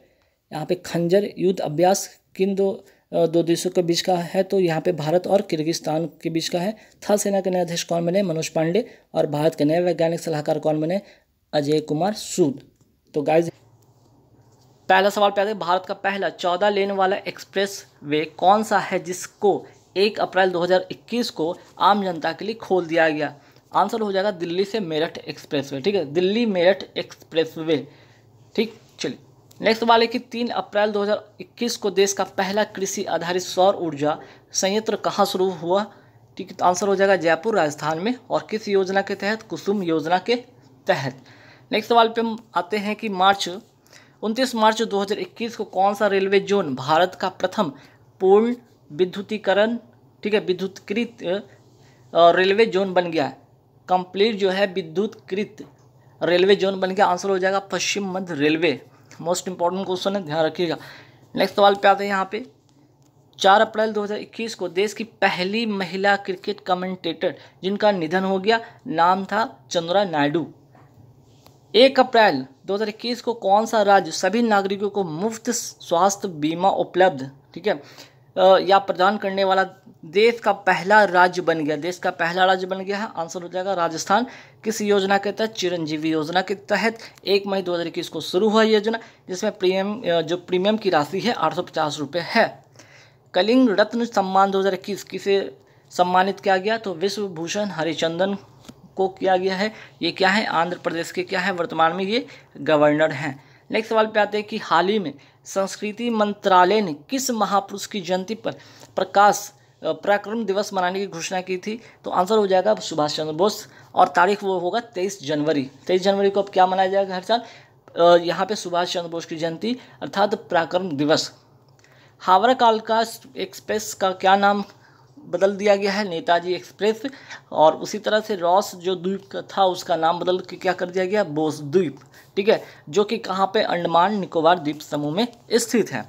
[SPEAKER 1] यहाँ पे खंजर युद्ध अभ्यास किन दो दो देशों के बीच का है तो यहाँ पे भारत और किर्गिस्तान के बीच का है थल सेना के नए अध्यक्ष कौन बने मनोज पांडे और भारत के नए वैज्ञानिक सलाहकार कौन बने अजय कुमार सूद तो गाइज पहला सवाल पे हैं भारत का पहला चौदह लेन वाला एक्सप्रेस वे कौन सा है जिसको एक अप्रैल 2021 को आम जनता के लिए खोल दिया गया आंसर हो जाएगा दिल्ली से मेरठ एक्सप्रेस वे ठीक है दिल्ली मेरठ एक्सप्रेस वे ठीक चलिए नेक्स्ट सवाल है कि तीन अप्रैल 2021 को देश का पहला कृषि आधारित सौर ऊर्जा संयंत्र कहाँ शुरू हुआ ठीक है तो आंसर हो जाएगा जयपुर राजस्थान में और किस योजना के तहत कुसुम योजना के तहत नेक्स्ट सवाल पे हम आते हैं कि मार्च उनतीस मार्च 2021 को कौन सा रेलवे जोन भारत का प्रथम पूर्ण विद्युतीकरण ठीक है विद्युतकृत रेलवे जोन बन गया कंप्लीट जो है विद्युतकृत रेलवे जोन बन गया आंसर हो जाएगा पश्चिम मध्य रेलवे मोस्ट इंपॉर्टेंट क्वेश्चन है ध्यान रखिएगा नेक्स्ट सवाल पे आते हैं यहाँ पे चार अप्रैल 2021 को देश की पहली महिला क्रिकेट कमेंटेटर जिनका निधन हो गया नाम था चंद्रा नायडू एक अप्रैल 2021 को कौन सा राज्य सभी नागरिकों को मुफ्त स्वास्थ्य बीमा उपलब्ध ठीक है या प्रदान करने वाला देश का पहला राज्य बन गया देश का पहला राज्य बन गया है आंसर हो जाएगा राजस्थान किस योजना के तहत चिरंजीवी योजना के तहत एक मई दो को शुरू हुआ योजना जिसमें प्रीमियम जो प्रीमियम की राशि है आठ सौ है कलिंग रत्न सम्मान दो किसे सम्मानित किया गया तो विश्वभूषण हरिचंदन को किया गया है ये क्या है आंध्र प्रदेश के क्या है वर्तमान में ये गवर्नर हैं नेक्स्ट सवाल पे आते हैं कि हाल ही में संस्कृति मंत्रालय ने किस महापुरुष की जयंती पर प्रकाश पराक्रम दिवस मनाने की घोषणा की थी तो आंसर हो जाएगा सुभाष चंद्र बोस और तारीख वो होगा तेईस जनवरी तेईस जनवरी को अब क्या मनाया जाएगा हर साल यहाँ पे सुभाष चंद्र बोस की जयंती अर्थात पराक्रम दिवस हावड़ा काल का एक्सप्रेस का क्या नाम बदल दिया गया है नेताजी एक्सप्रेस और उसी तरह से रॉस जो द्वीप था उसका नाम बदल के क्या कर दिया गया बोस द्वीप ठीक है जो कि कहाँ पे अंडमान निकोबार द्वीप समूह में स्थित है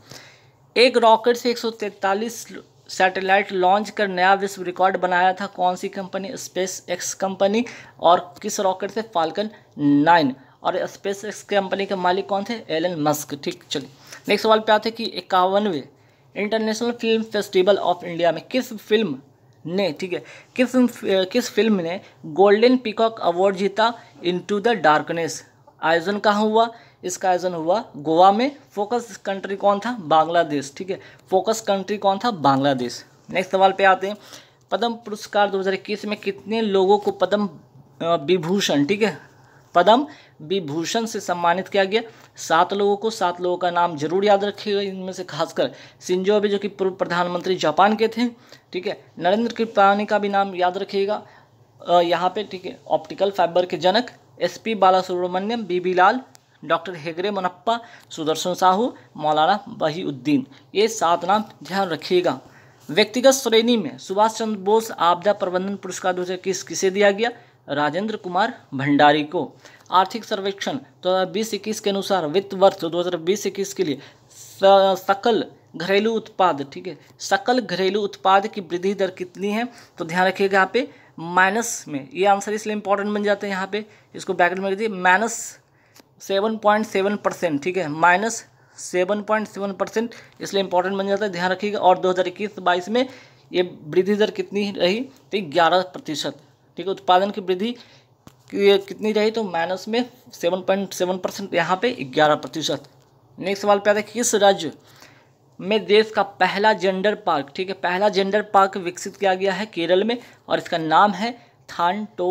[SPEAKER 1] एक रॉकेट से 143 सैटेलाइट लॉन्च कर नया विश्व रिकॉर्ड बनाया था कौन सी कंपनी स्पेस एक्स कंपनी और किस रॉकेट से फाल्कन नाइन और स्पेस एक्स कंपनी के मालिक कौन थे एलन मस्क ठीक चलिए नेक्स्ट सवाल पे आते कि इक्यावनवे international film festival of India में किस फिल्म ने ठीक है किस किस फिल्म ने गोल्डन पिकॉक अवार्ड जीता इनटू द डार्कनेस आयोजन कहाँ हुआ इसका आयोजन हुआ गोवा में फोकस कंट्री कौन था बांग्लादेश ठीक है फोकस कंट्री कौन था बांग्लादेश नेक्स्ट सवाल पे आते हैं पद्म पुरस्कार दो में कितने लोगों को पद्म विभूषण ठीक है पदम विभूषण से सम्मानित किया गया सात लोगों को सात लोगों का नाम जरूर याद रखिएगा इनमें से खासकर सिंजो अभी जो कि पूर्व प्रधानमंत्री जापान के थे ठीक है नरेंद्र कृपानी का भी नाम याद रखिएगा यहाँ पे ठीक है ऑप्टिकल फाइबर के जनक S P Bala B B Lal doctor हेगरे मनप्पा सुदर्शन साहू मौलाना बहीउद्दीन ये सात नाम ध्यान रखिएगा व्यक्तिगत श्रेणी में सुभाष चंद्र बोस आपदा प्रबंधन पुरस्कार दो किस किसे दिया गया राजेंद्र कुमार भंडारी को आर्थिक सर्वेक्षण दो हज़ार बीस इक्कीस के अनुसार वित्त वर्ष दो हज़ार बीस इक्कीस के लिए सकल घरेलू उत्पाद ठीक है सकल घरेलू उत्पाद की वृद्धि दर कितनी है तो ध्यान रखिएगा यहाँ पे माइनस में ये आंसर इसलिए इंपॉर्टेंट बन जाते हैं यहाँ पे इसको बैकग्राउंड में रखिए minus seven point seven percent ठीक है minus seven point seven percent इसलिए इंपॉर्टेंट बन जाता है ध्यान रखिएगा और दो हज़ार इक्कीस बाईस में ये वृद्धि दर कितनी रही तो ग्यारह प्रतिशत ठीक है उत्पादन की वृद्धि कितनी रही तो माइनस में सेवन पॉइंट सेवन परसेंट यहाँ पे ग्यारह प्रतिशत नेक्स्ट सवाल पे आता है किस राज्य में देश का पहला जेंडर पार्क ठीक है पहला जेंडर पार्क विकसित किया गया है केरल में और इसका नाम है थानटो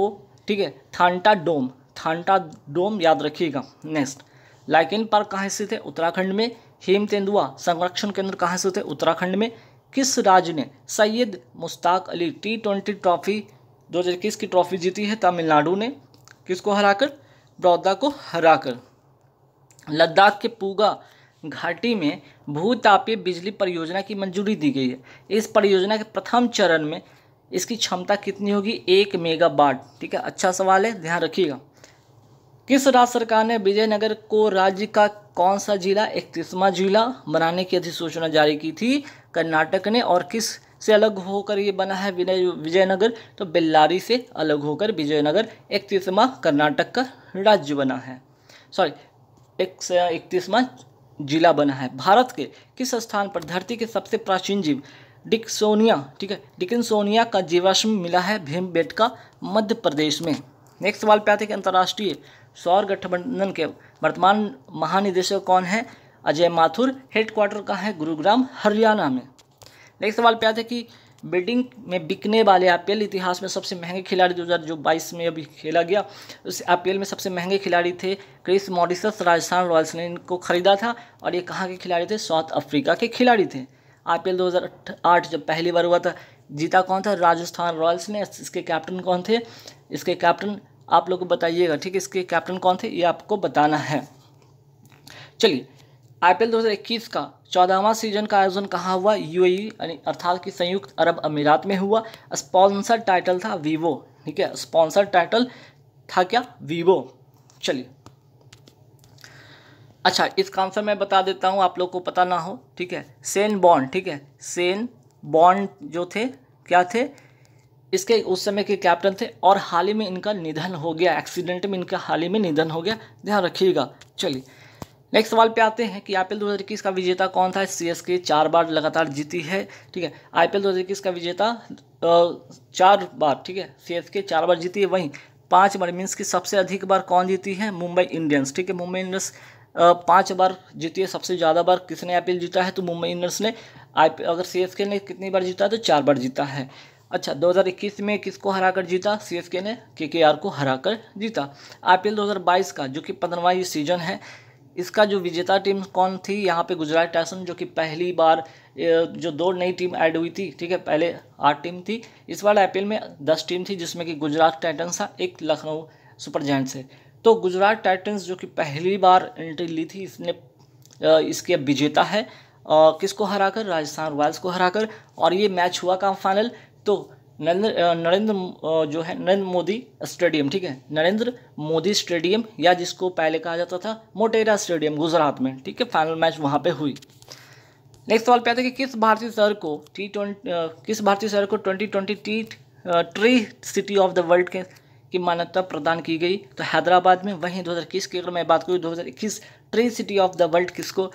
[SPEAKER 1] ठीक है थानटा डोम थानटा डोम याद रखिएगा नेक्स्ट लाइकिन पार्क कहाँ स्थित है उत्तराखंड में हेम तेंदुआ संरक्षण केंद्र कहाँ स्थित है उत्तराखंड में किस राज्य ने Syed Mushtaq Ali T twenty trophy दो हज़ार इक्कीस की ट्रॉफी जीती है तमिलनाडु ने किसको हराकर बड़ौदा को हराकर लद्दाख के पूगा घाटी में भूतापीय बिजली परियोजना की मंजूरी दी गई है इस परियोजना के प्रथम चरण में इसकी क्षमता कितनी होगी एक मेगावाट ठीक है अच्छा सवाल है ध्यान रखिएगा किस राज्य सरकार ने विजयनगर को राज्य का कौन सा जिला इकतीसवां जिला बनाने की अधिसूचना जारी की थी कर्नाटक ने और किस से अलग होकर ये बना है विनय विजयनगर तो बेल्लारी से अलग होकर विजयनगर इकतीसवा कर्नाटक का राज्य बना है सॉरी एक इकतीसवा जिला बना है भारत के किस स्थान पर धरती के सबसे प्राचीन जीव डिकसोनिया ठीक है डिकिनसोनिया का जीवाश्म मिला है भीम का मध्य प्रदेश में नेक्स्ट सवाल पे आते हैं कि अंतर्राष्ट्रीय सौर गठबंधन के वर्तमान महानिदेशक कौन है अजय माथुर हेडक्वार्टर का है गुरुग्राम हरियाणा में नेक्स्ट सवाल पे आते हैं कि बेटिंग में बिकने वाले आईपीएल इतिहास में सबसे महंगे खिलाड़ी बाईस में अभी खेला गया उस आईपीएल में सबसे महंगे खिलाड़ी थे क्रिस मॉडिसस राजस्थान रॉयल्स ने इनको खरीदा था और ये कहाँ के खिलाड़ी थे साउथ अफ्रीका के खिलाड़ी थे आईपीएल 2008 जब पहली बार हुआ था जीता कौन था राजस्थान रॉयल्स ने इसके कैप्टन कौन थे इसके कैप्टन आप लोग को बताइएगा ठीक है इसके कैप्टन कौन थे ये आपको बताना है चलिए आईपीएल 2021 का चौदहवा सीजन का आयोजन कहाँ हुआ e, यूएई अर्थात कि संयुक्त अरब अमीरात में हुआ स्पॉन्सर टाइटल था वीवो ठीक है स्पॉन्सर टाइटल था क्या वीवो चलिए अच्छा इसका आंसर मैं बता देता हूँ आप लोग को पता ना हो ठीक है सेन बॉन्ड ठीक है सेन बॉन्ड जो थे क्या थे इसके उस समय के कैप्टन थे और हाल ही में इनका निधन हो गया एक्सीडेंट में इनका हाल ही में निधन हो गया ध्यान रखिएगा चलिए नेक्स्ट सवाल पे आते हैं कि आईपीएल 2021 का विजेता कौन था सीएसके चार बार लगातार जीती है ठीक है आईपीएल 2021 का विजेता चार बार ठीक है सीएसके चार बार जीती है वहीं पांच बार मीन्स की सबसे अधिक बार कौन जीती है मुंबई इंडियंस ठीक है मुंबई इंडियंस पाँच बार जीती है सबसे ज़्यादा बार किसने आई जीता है तो मुंबई इंडियंस ने आई अगर सी ने कितनी बार जीता है तो चार बार जीता है अच्छा 2021 में किसको हराकर जीता सी ने के को हराकर जीता आईपीएल 2022 का जो कि पंद्रहवा ये सीजन है इसका जो विजेता टीम कौन थी यहाँ पे गुजरात टाइसन जो कि पहली बार जो दो नई टीम ऐड हुई थी ठीक है पहले आठ टीम थी इस बार आई में दस टीम थी जिसमें कि गुजरात टाइटन्स था एक लखनऊ सुपर जैंट से तो गुजरात टाइटन्स जो कि पहली बार एंट्री ली थी इसने इसके अब विजेता है किसको हराकर राजस्थान रॉयल्स को हराकर और ये मैच हुआ का फाइनल तो नरेंद्र नरेंद्र जो है नरेंद्र मोदी स्टेडियम ठीक है नरेंद्र मोदी स्टेडियम या जिसको पहले कहा जाता था मोटेरा स्टेडियम गुजरात में ठीक है फाइनल मैच वहाँ पे हुई नेक्स्ट सवाल पे आता है कि किस भारतीय शहर को टी किस भारतीय शहर को twenty twenty T tree city of the world के की मान्यता प्रदान की गई तो हैदराबाद में वहीं 2021 की अगर मैं बात करूँ दो tree city of the world किसको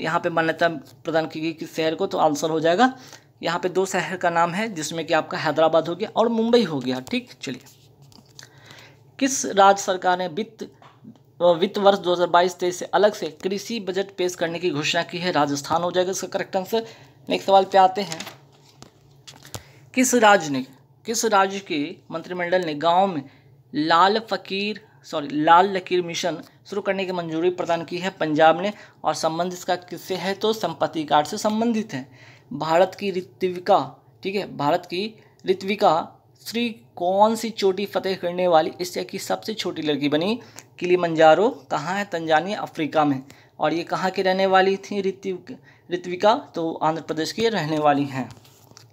[SPEAKER 1] यहाँ पे मान्यता प्रदान की गई किस शहर को तो आंसर हो जाएगा यहाँ पे दो शहर का नाम है जिसमें कि आपका हैदराबाद हो गया और मुंबई हो गया ठीक चलिए किस राज्य सरकार ने वित्त वित्त वर्ष 2022-23 से अलग से कृषि बजट पेश करने की घोषणा की है राजस्थान हो जाएगा इसका करेक्ट आंसर नेक्स्ट सवाल पे आते हैं किस राज्य ने किस राज्य के मंत्रिमंडल ने गाँव में लाल फकीर सॉरी लाल लकीर मिशन शुरू करने की मंजूरी प्रदान की है पंजाब ने और संबंध इसका किससे है तो संपत्ति कार्ड से संबंधित है भारत की ऋत्विका ठीक है भारत की ऋत्विका श्री कौन सी चोटी फतेह करने वाली एशिया की सबसे छोटी लड़की बनी किली मंजारो कहाँ है तंजानिया अफ्रीका में और ये कहाँ की रहने वाली थी ऋत्विक ऋत्विका तो आंध्र प्रदेश की रहने वाली हैं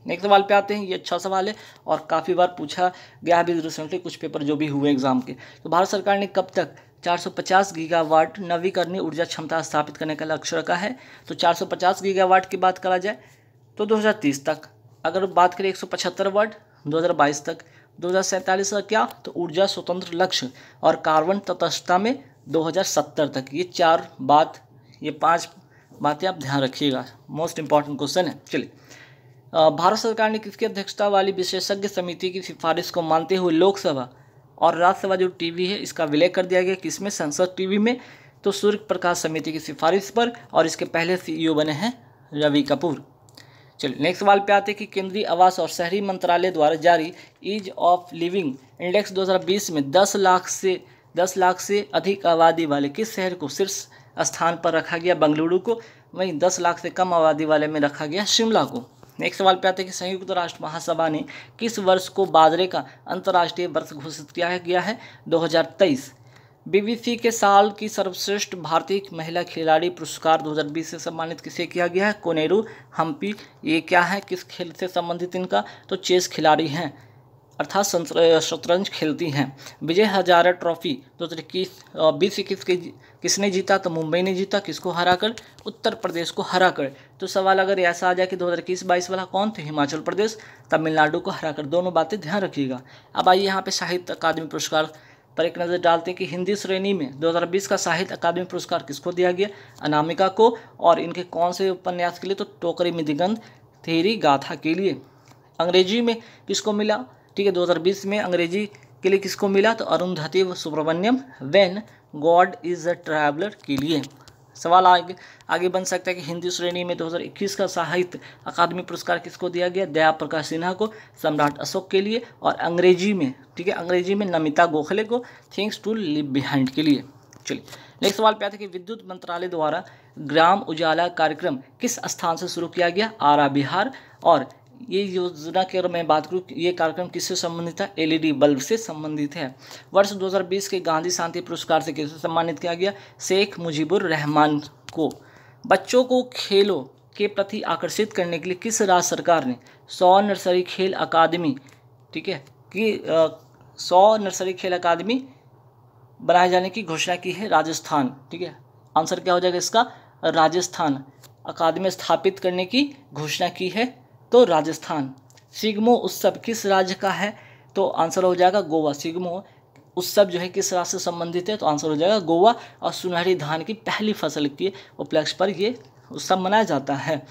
[SPEAKER 1] नेक्स्ट सवाल पे आते हैं ये अच्छा सवाल है और काफ़ी बार पूछा गया भी रिसेंटली कुछ पेपर जो भी हुए एग्जाम के तो भारत सरकार ने कब तक 450 गीगावाट नवीकरणीय ऊर्जा क्षमता स्थापित करने का लक्ष्य रखा है तो 450 गीगावाट की बात करा जाए तो 2030 तक अगर बात करें 175 वर्ड 2022 तक दो तक क्या तो ऊर्जा स्वतंत्र लक्ष्य और कार्बन तटस्थता में 2070 तक ये चार बात ये पांच बातें आप ध्यान रखिएगा मोस्ट इम्पॉर्टेंट क्वेश्चन है चलिए भारत सरकार ने किसकी अध्यक्षता वाली विशेषज्ञ समिति की सिफारिश को मानते हुए लोकसभा और राज्यसभा जो टीवी है इसका विलय कर दिया गया किसमें संसद टीवी में तो सूर्य प्रकाश समिति की सिफारिश पर और इसके पहले सीईओ बने हैं रवि कपूर चलिए नेक्स्ट सवाल पे आते हैं कि केंद्रीय आवास और शहरी मंत्रालय द्वारा जारी ईज ऑफ लिविंग इंडेक्स 2020 में 10 लाख से 10 लाख से अधिक आबादी वाले किस शहर को शीर्ष स्थान पर रखा गया बंगलुरु को वहीं 10 लाख से कम आबादी वाले में रखा गया शिमला को नेक्स्ट सवाल पे आते हैं कि संयुक्त राष्ट्र महासभा ने किस वर्ष को बाजरे का अंतर्राष्ट्रीय वर्ष घोषित किया गया है दो बीबीसी के साल की सर्वश्रेष्ठ भारतीय महिला खिलाड़ी पुरस्कार 2020 से सम्मानित किसे किया गया है कोनेरू हम्पी ये क्या है किस खेल से संबंधित इनका तो चेस खिलाड़ी हैं अर्थात शतरंज खेलती हैं विजय हजारा ट्रॉफी दो हज़ार इक्कीस बीस इक्कीस के किसने जीता तो मुंबई ने जीता किसको हरा कर उत्तर प्रदेश को हरा कर तो सवाल अगर ऐसा आ जाए कि दो हज़ार इक्कीस बाईस वाला कौन थे हिमाचल प्रदेश तमिलनाडु को हरा कर दोनों बातें ध्यान रखिएगा अब आइए यहाँ पे साहित्य अकादमी पुरस्कार पर एक नज़र डालते हैं कि हिंदी श्रेणी में 2020 का साहित्य अकादमी पुरस्कार किसको दिया गया अनामिका को और इनके कौन से उपन्यास के लिए तो टोकरी में दिगंध थेरी गाथा के लिए अंग्रेजी में किसको मिला ठीक है 2020 में अंग्रेजी के लिए किसको मिला तो Arundhati Subramaniam when god is a traveller के लिए सवाल आगे आगे बन सकता है कि हिंदी श्रेणी में 2021 का साहित्य अकादमी पुरस्कार किसको दिया गया दया प्रकाश सिन्हा को सम्राट अशोक के लिए और अंग्रेजी में ठीक है अंग्रेजी में नमिता गोखले को थिंग्स टू लिव बिहाइंड के लिए चलिए नेक्स्ट सवाल पे आता है कि विद्युत मंत्रालय द्वारा ग्राम उजाला कार्यक्रम किस स्थान से शुरू किया गया आरा बिहार और ये योजना की अगर मैं बात करूँ ये कार्यक्रम किससे संबंधित है एलईडी बल्ब से संबंधित है वर्ष 2020 के गांधी शांति पुरस्कार से किसे सम्मानित किया गया शेख मुजीबुर रहमान को बच्चों को खेलों के प्रति आकर्षित करने के लिए किस राज्य सरकार ने सौ नर्सरी खेल अकादमी ठीक है कि सौ नर्सरी खेल अकादमी बनाए जाने की घोषणा की है राजस्थान ठीक है आंसर क्या हो जाएगा इसका राजस्थान अकादमी स्थापित करने की घोषणा की है तो राजस्थान सिग्मो उत्सव किस राज्य का है तो आंसर हो जाएगा गोवा सिग्मो उत्सव जो है किस राज्य से संबंधित है तो आंसर हो जाएगा गोवा और सुनहरी धान की पहली फसल की उपलक्ष्य पर ये उत्सव मनाया जाता है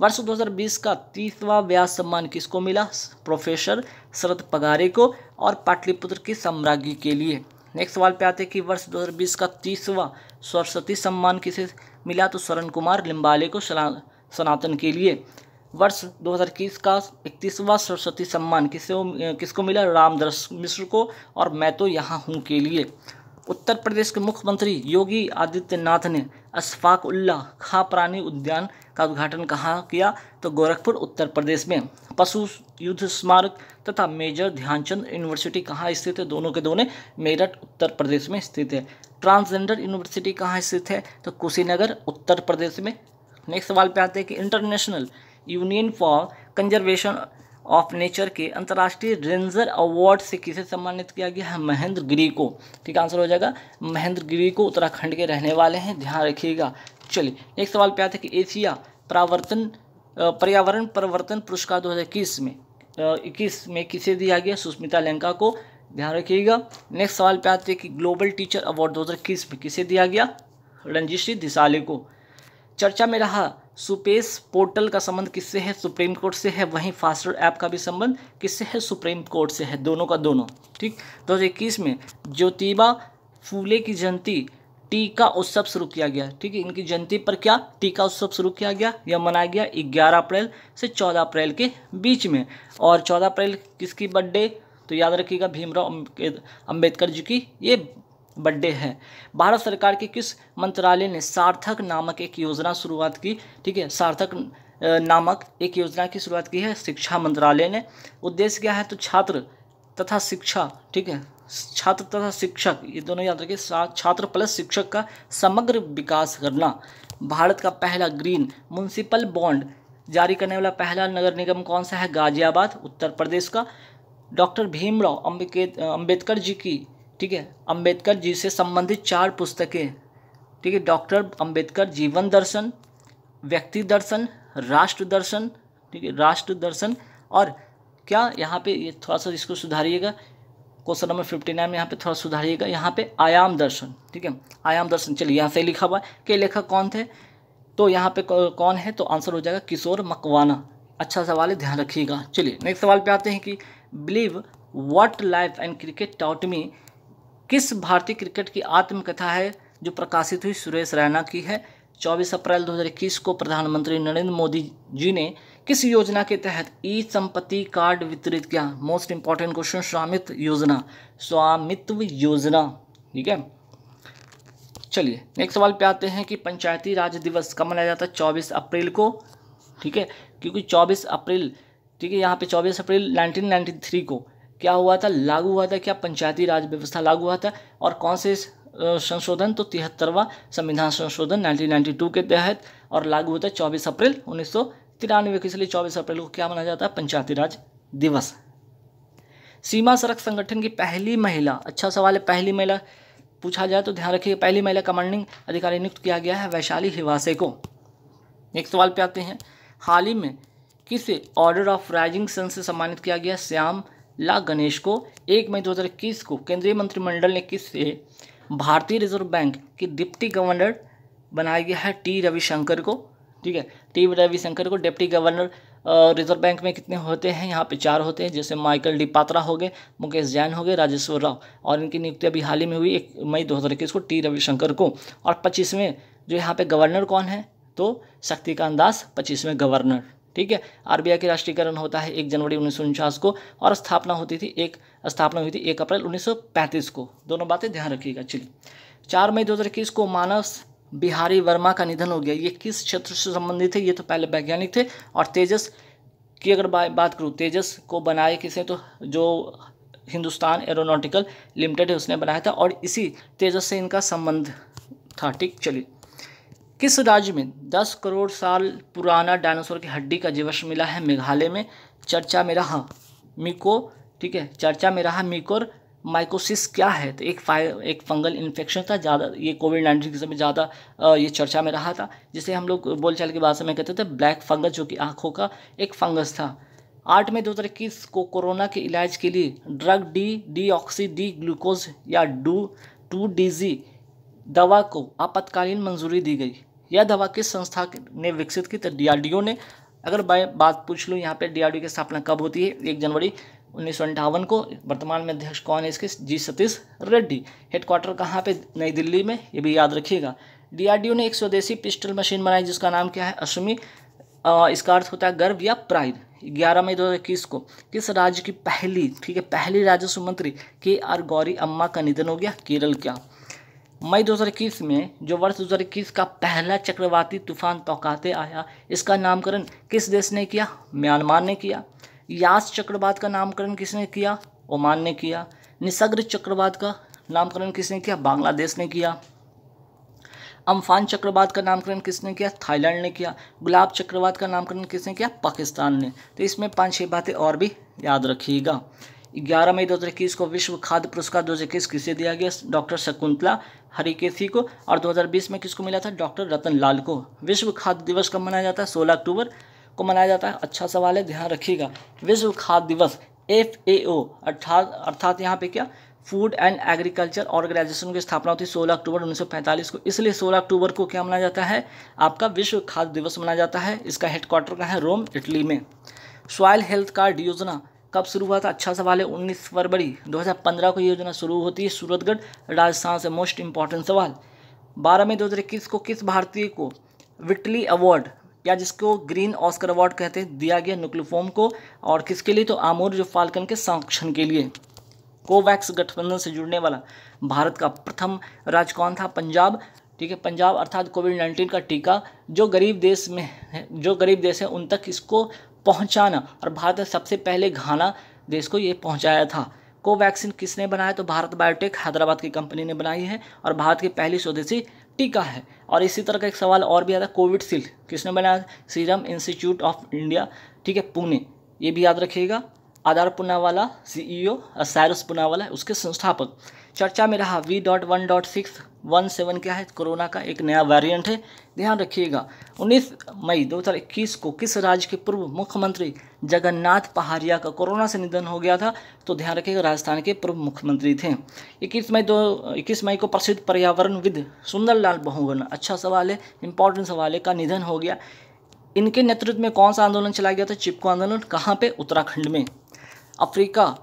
[SPEAKER 1] वर्ष 2020 का तीसवा व्यास सम्मान किसको मिला प्रोफेसर शरद पगारे को और पाटलिपुत्र की सम्राज्ञी के लिए नेक्स्ट सवाल पे आते हैं कि वर्ष 2020 का तीसवा सरस्वती सम्मान किसे मिला तो स्वर्ण कुमार लिम्बाले को सनातन के लिए वर्ष 2021 का इकतीसवां सरस्वती सम्मान किसे किसको मिला रामदर्श मिश्र को और मैं तो यहाँ हूँ के लिए उत्तर प्रदेश के मुख्यमंत्री योगी आदित्यनाथ ने अशफाक उल्ला खा प्राणी उद्यान का उद्घाटन कहाँ किया तो गोरखपुर उत्तर प्रदेश में पशु युद्ध स्मारक तथा मेजर ध्यानचंद यूनिवर्सिटी कहाँ स्थित है दोनों के दोनों मेरठ उत्तर प्रदेश में स्थित है ट्रांसजेंडर यूनिवर्सिटी कहाँ स्थित है तो कुशीनगर उत्तर प्रदेश में नेक्स्ट सवाल पे आते हैं कि international union for conservation of nature के अंतर्राष्ट्रीय रेंजर अवार्ड से किसे सम्मानित किया गया है महेंद्र गिरी को ठीक आंसर हो जाएगा महेंद्र गिरी को उत्तराखंड के रहने वाले हैं ध्यान रखिएगा चलिए नेक्स्ट सवाल पे आता है कि एशिया प्रावर्तन पर्यावरण परिवर्तन पुरस्कार 2021 में इक्कीस में किसे दिया गया सुष्मिता लंका को ध्यान रखिएगा नेक्स्ट सवाल पे आते हैं कि ग्लोबल टीचर अवार्ड 2021 में किसे दिया गया रंजिश्री दिसाले को चर्चा में रहा सुपेस पोर्टल का संबंध किससे है सुप्रीम कोर्ट से है वहीं फास्टर ऐप का भी संबंध किससे है सुप्रीम कोर्ट से है दोनों का दोनों ठीक इक्कीस में ज्योतिबा फूले की जयंती टीका उत्सव शुरू किया गया ठीक है इनकी जयंती पर क्या टीका उत्सव शुरू किया गया यह मनाया गया 11 अप्रैल से 14 अप्रैल के बीच में और 14 अप्रैल किसकी बर्थडे तो याद रखिएगा भीमराव अम्बेडकर जी की ये बर्थडे है भारत सरकार के किस मंत्रालय ने सार्थक नामक एक योजना शुरुआत की ठीक है सार्थक नामक एक योजना की शुरुआत की है शिक्षा मंत्रालय ने उद्देश्य क्या है तो छात्र तथा शिक्षा ठीक है छात्र तथा शिक्षक ये दोनों याद रखिए छात्र प्लस शिक्षक का समग्र विकास करना भारत का पहला ग्रीन म्यूनसिपल बॉन्ड जारी करने वाला पहला नगर निगम कौन सा है गाजियाबाद उत्तर प्रदेश का डॉक्टर भीमराव अम्बेडकर जी की ठीक है अंबेडकर जी से संबंधित चार पुस्तकें ठीक है डॉक्टर अंबेडकर जीवन दर्शन व्यक्ति दर्शन राष्ट्र दर्शन ठीक है राष्ट्र दर्शन और क्या यहाँ पे ये थोड़ा सा इसको सुधारिएगा क्वेश्चन नंबर फिफ्टी नाइन में यहाँ पर थोड़ा सुधारिएगा यहाँ पे आयाम दर्शन ठीक है आयाम दर्शन चलिए यहाँ से लिखा हुआ है के लेखक कौन थे तो यहाँ पे कौन है तो आंसर हो जाएगा किशोर मकवाना अच्छा सवाल है ध्यान रखिएगा चलिए नेक्स्ट सवाल पे आते हैं कि believe what life and cricket taught me किस भारतीय क्रिकेट की आत्मकथा है जो प्रकाशित हुई सुरेश रैना की है 24 अप्रैल 2021 को प्रधानमंत्री नरेंद्र मोदी जी ने किस योजना के तहत ई संपत्ति कार्ड वितरित किया मोस्ट इंपॉर्टेंट क्वेश्चन स्वामित्व योजना स्वामित्व योजना ठीक है चलिए नेक्स्ट सवाल पे आते हैं कि पंचायती राज दिवस कब मनाया जाता है चौबीस अप्रैल को ठीक है क्योंकि चौबीस अप्रैल ठीक है यहाँ पे चौबीस अप्रैल नाइनटीन को क्या हुआ था लागू हुआ था क्या पंचायती राज व्यवस्था लागू हुआ था और कौन से संशोधन तो तिहत्तरवा संविधान संशोधन 1992 के तहत और लागू होता है चौबीस अप्रैल उन्नीस सौ तिरानवे के इसलिए चौबीस अप्रैल को क्या माना जाता है पंचायती राज दिवस सीमा सड़क संगठन की पहली महिला अच्छा सवाल है पहली महिला पूछा जाए तो ध्यान रखिए पहली महिला कमांडिंग अधिकारी नियुक्त किया गया है वैशाली हिवासे को नेक्स्ट सवाल पे आते हैं हाल ही में किसे ऑर्डर ऑफ राइजिंग सन से सम्मानित किया गया श्याम ला गणेश को एक मई 2021 को केंद्रीय मंत्रिमंडल ने से भारतीय रिजर्व बैंक की डिप्टी गवर्नर बनाया गया है टी रविशंकर को ठीक है टी रविशंकर को डिप्टी गवर्नर रिजर्व बैंक में कितने होते हैं यहाँ पे चार होते हैं जैसे माइकल डी पात्रा हो गए मुकेश जैन हो गए राजेश्वर राव और इनकी नियुक्ति अभी हाल ही में हुई एक मई दो हज़ार इक्कीस को टी रविशंकर को और पच्चीसवें जो यहाँ पे गवर्नर कौन है तो शक्तिकांत दास पच्चीसवें गवर्नर ठीक है आरबीआई के राष्ट्रीयकरण होता है एक जनवरी उन्नीस को और स्थापना होती थी एक स्थापना हुई थी एक अप्रैल उन्नीस को दोनों बातें ध्यान रखिएगा चलिए चार मई दो को मानस बिहारी वर्मा का निधन हो गया ये किस क्षेत्र से संबंधित थे ये तो पहले वैज्ञानिक थे और तेजस की अगर बात करूँ तेजस को बनाए किसे तो जो हिंदुस्तान एरोनॉटिकल लिमिटेड है उसने बनाया था और इसी तेजस से इनका संबंध था ठीक चलिए किस राज्य में 10 करोड़ साल पुराना डायनासोर की हड्डी का जीवश मिला है मेघालय में चर्चा में रहा मिको ठीक है चर्चा में रहा मिकोर माइकोसिस क्या है तो एक फाइ एक फंगल इन्फेक्शन था ज़्यादा ये कोविड नाइन्टीन के समय ज़्यादा ये चर्चा में रहा था जिसे हम लोग बोलचाल की भाषा में कहते थे ब्लैक फंगस जो कि आँखों का एक फंगस था आठ मई दो हज़ार इक्कीस को कोरोना के इलाज के लिए drug D deoxy D glucose या डू टू डी जी दवा को आपातकालीन मंजूरी दी गई यह दवा किस संस्था ने विकसित की तो डीआरडीओ ने अगर मैं बात पूछ लूँ यहाँ पे डीआरडीओ की स्थापना कब होती है एक जनवरी उन्नीस को वर्तमान में अध्यक्ष कौन है इसके जी सतीश रेड्डी हेडक्वार्टर कहाँ पे नई दिल्ली में ये भी याद रखिएगा डीआरडीओ ने एक स्वदेशी पिस्टल मशीन बनाई जिसका नाम क्या है अश्वमी इसका अर्थ होता है गर्व या प्राइड ग्यारह मई इक्कीस को किस राज्य की पहली ठीक है पहली राजस्व मंत्री के आर गौरी अम्मा का निधन हो गया केरल क्या मई 2021 में जो वर्ष 2021 का पहला चक्रवाती तूफान तोकाते आया इसका नामकरण किस देश ने किया म्यांमार ने किया यास चक्रवात का नामकरण किसने किया ओमान ने किया निसग्र चक्रवात का नामकरण किसने किया बांग्लादेश ने किया अम्फान चक्रवात का नामकरण किसने किया थाईलैंड ने किया गुलाब चक्रवात का नामकरण किसने किया पाकिस्तान ने तो इसमें पाँच छः बातें और भी याद रखिएगा ग्यारह मई 2021 को विश्व खाद्य पुरस्कार 2021 किसे दिया गया डॉक्टर शकुंतला केसी को और 2020 में किसको मिला था डॉक्टर रतन लाल को विश्व खाद्य दिवस कब मनाया जाता है 16 अक्टूबर को मनाया जाता है अच्छा सवाल है ध्यान रखिएगा विश्व खाद्य दिवस एफ ए ओ अर्थात अर्थात यहाँ पे क्या फूड एंड एग्रीकल्चर ऑर्गेनाइजेशन की स्थापना होती है सोलह अक्टूबर 1945 को इसलिए 16 अक्टूबर को क्या मनाया जाता है आपका विश्व खाद्य दिवस मनाया जाता है इसका हेडक्वार्टर कहाँ है रोम इटली में सॉयल हेल्थ कार्ड योजना कब शुरू हुआ था अच्छा सवाल है उन्नीस फरवरी 2015 को ये योजना शुरू होती है सूरतगढ़ राजस्थान से मोस्ट इम्पॉर्टेंट सवाल 12 मई दो को किस भारतीय को विटली अवार्ड या जिसको ग्रीन ऑस्कर अवार्ड कहते हैं दिया गया न्यूक्लिफॉर्म को और किसके लिए तो आमोर जो फाल्कन के संरक्षण के लिए कोवैक्स गठबंधन से जुड़ने वाला भारत का प्रथम राज्य कौन था पंजाब ठीक है पंजाब अर्थात कोविड नाइन्टीन का टीका जो गरीब देश में है जो गरीब देश है उन तक इसको पहुंचाना और भारत सबसे पहले घाना देश को ये पहुंचाया था कोवैक्सीन किसने बनाया तो भारत बायोटेक हैदराबाद की कंपनी ने बनाई है और भारत की पहली स्वदेशी टीका है और इसी तरह का एक सवाल और भी आता है कोविडशील्ड किसने बनाया सीरम इंस्टीट्यूट ऑफ इंडिया ठीक है पुणे ये भी याद रखिएगा आधार पुनावाला सीईओ सायरस पुनावाला उसके संस्थापक चर्चा में रहा V dot one dot six one seven क्या है कोरोना का एक नया वेरिएंट है ध्यान रखिएगा 19 मई 2021 को किस राज्य के पूर्व मुख्यमंत्री जगन्नाथ पहाड़िया का कोरोना से निधन हो गया था तो ध्यान रखिएगा राजस्थान के पूर्व मुख्यमंत्री थे 21 मई दो 21 मई को प्रसिद्ध पर्यावरणविद सुंदरलाल बहुगण अच्छा सवाल है इंपॉर्टेंट सवाल है का निधन हो गया इनके नेतृत्व में कौन सा आंदोलन चलाया गया था चिपको आंदोलन कहाँ पर उत्तराखंड में अफ्रीका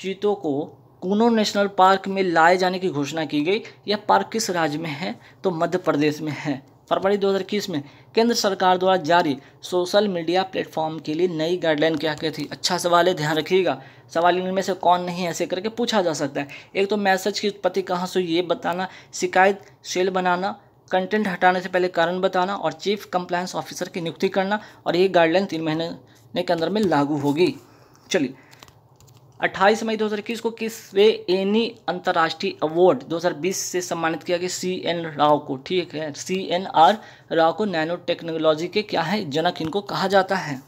[SPEAKER 1] चीतों को कूनो नेशनल पार्क में लाए जाने की घोषणा की गई यह पार्क किस राज्य में है तो मध्य प्रदेश में है फरवरी 2021 में केंद्र सरकार द्वारा जारी सोशल मीडिया प्लेटफॉर्म के लिए नई गाइडलाइन क्या क्या थी अच्छा सवाल है ध्यान रखिएगा सवाल इनमें से कौन नहीं ऐसे करके पूछा जा सकता है एक तो मैसेज की उत्पत्ति कहाँ से ये बताना शिकायत सेल बनाना कंटेंट हटाने से पहले कारण बताना और चीफ कंप्लायंस ऑफिसर की नियुक्ति करना और ये गाइडलाइन तीन महीने के अंदर में लागू होगी चलिए 28 मई 2021 को किसवे एनी अंतर्राष्ट्रीय अवार्ड 2020 से सम्मानित किया गया सी एन राव को ठीक है सी एन आर राव को नैनो टेक्नोलॉजी के क्या है जनक इनको कहा जाता है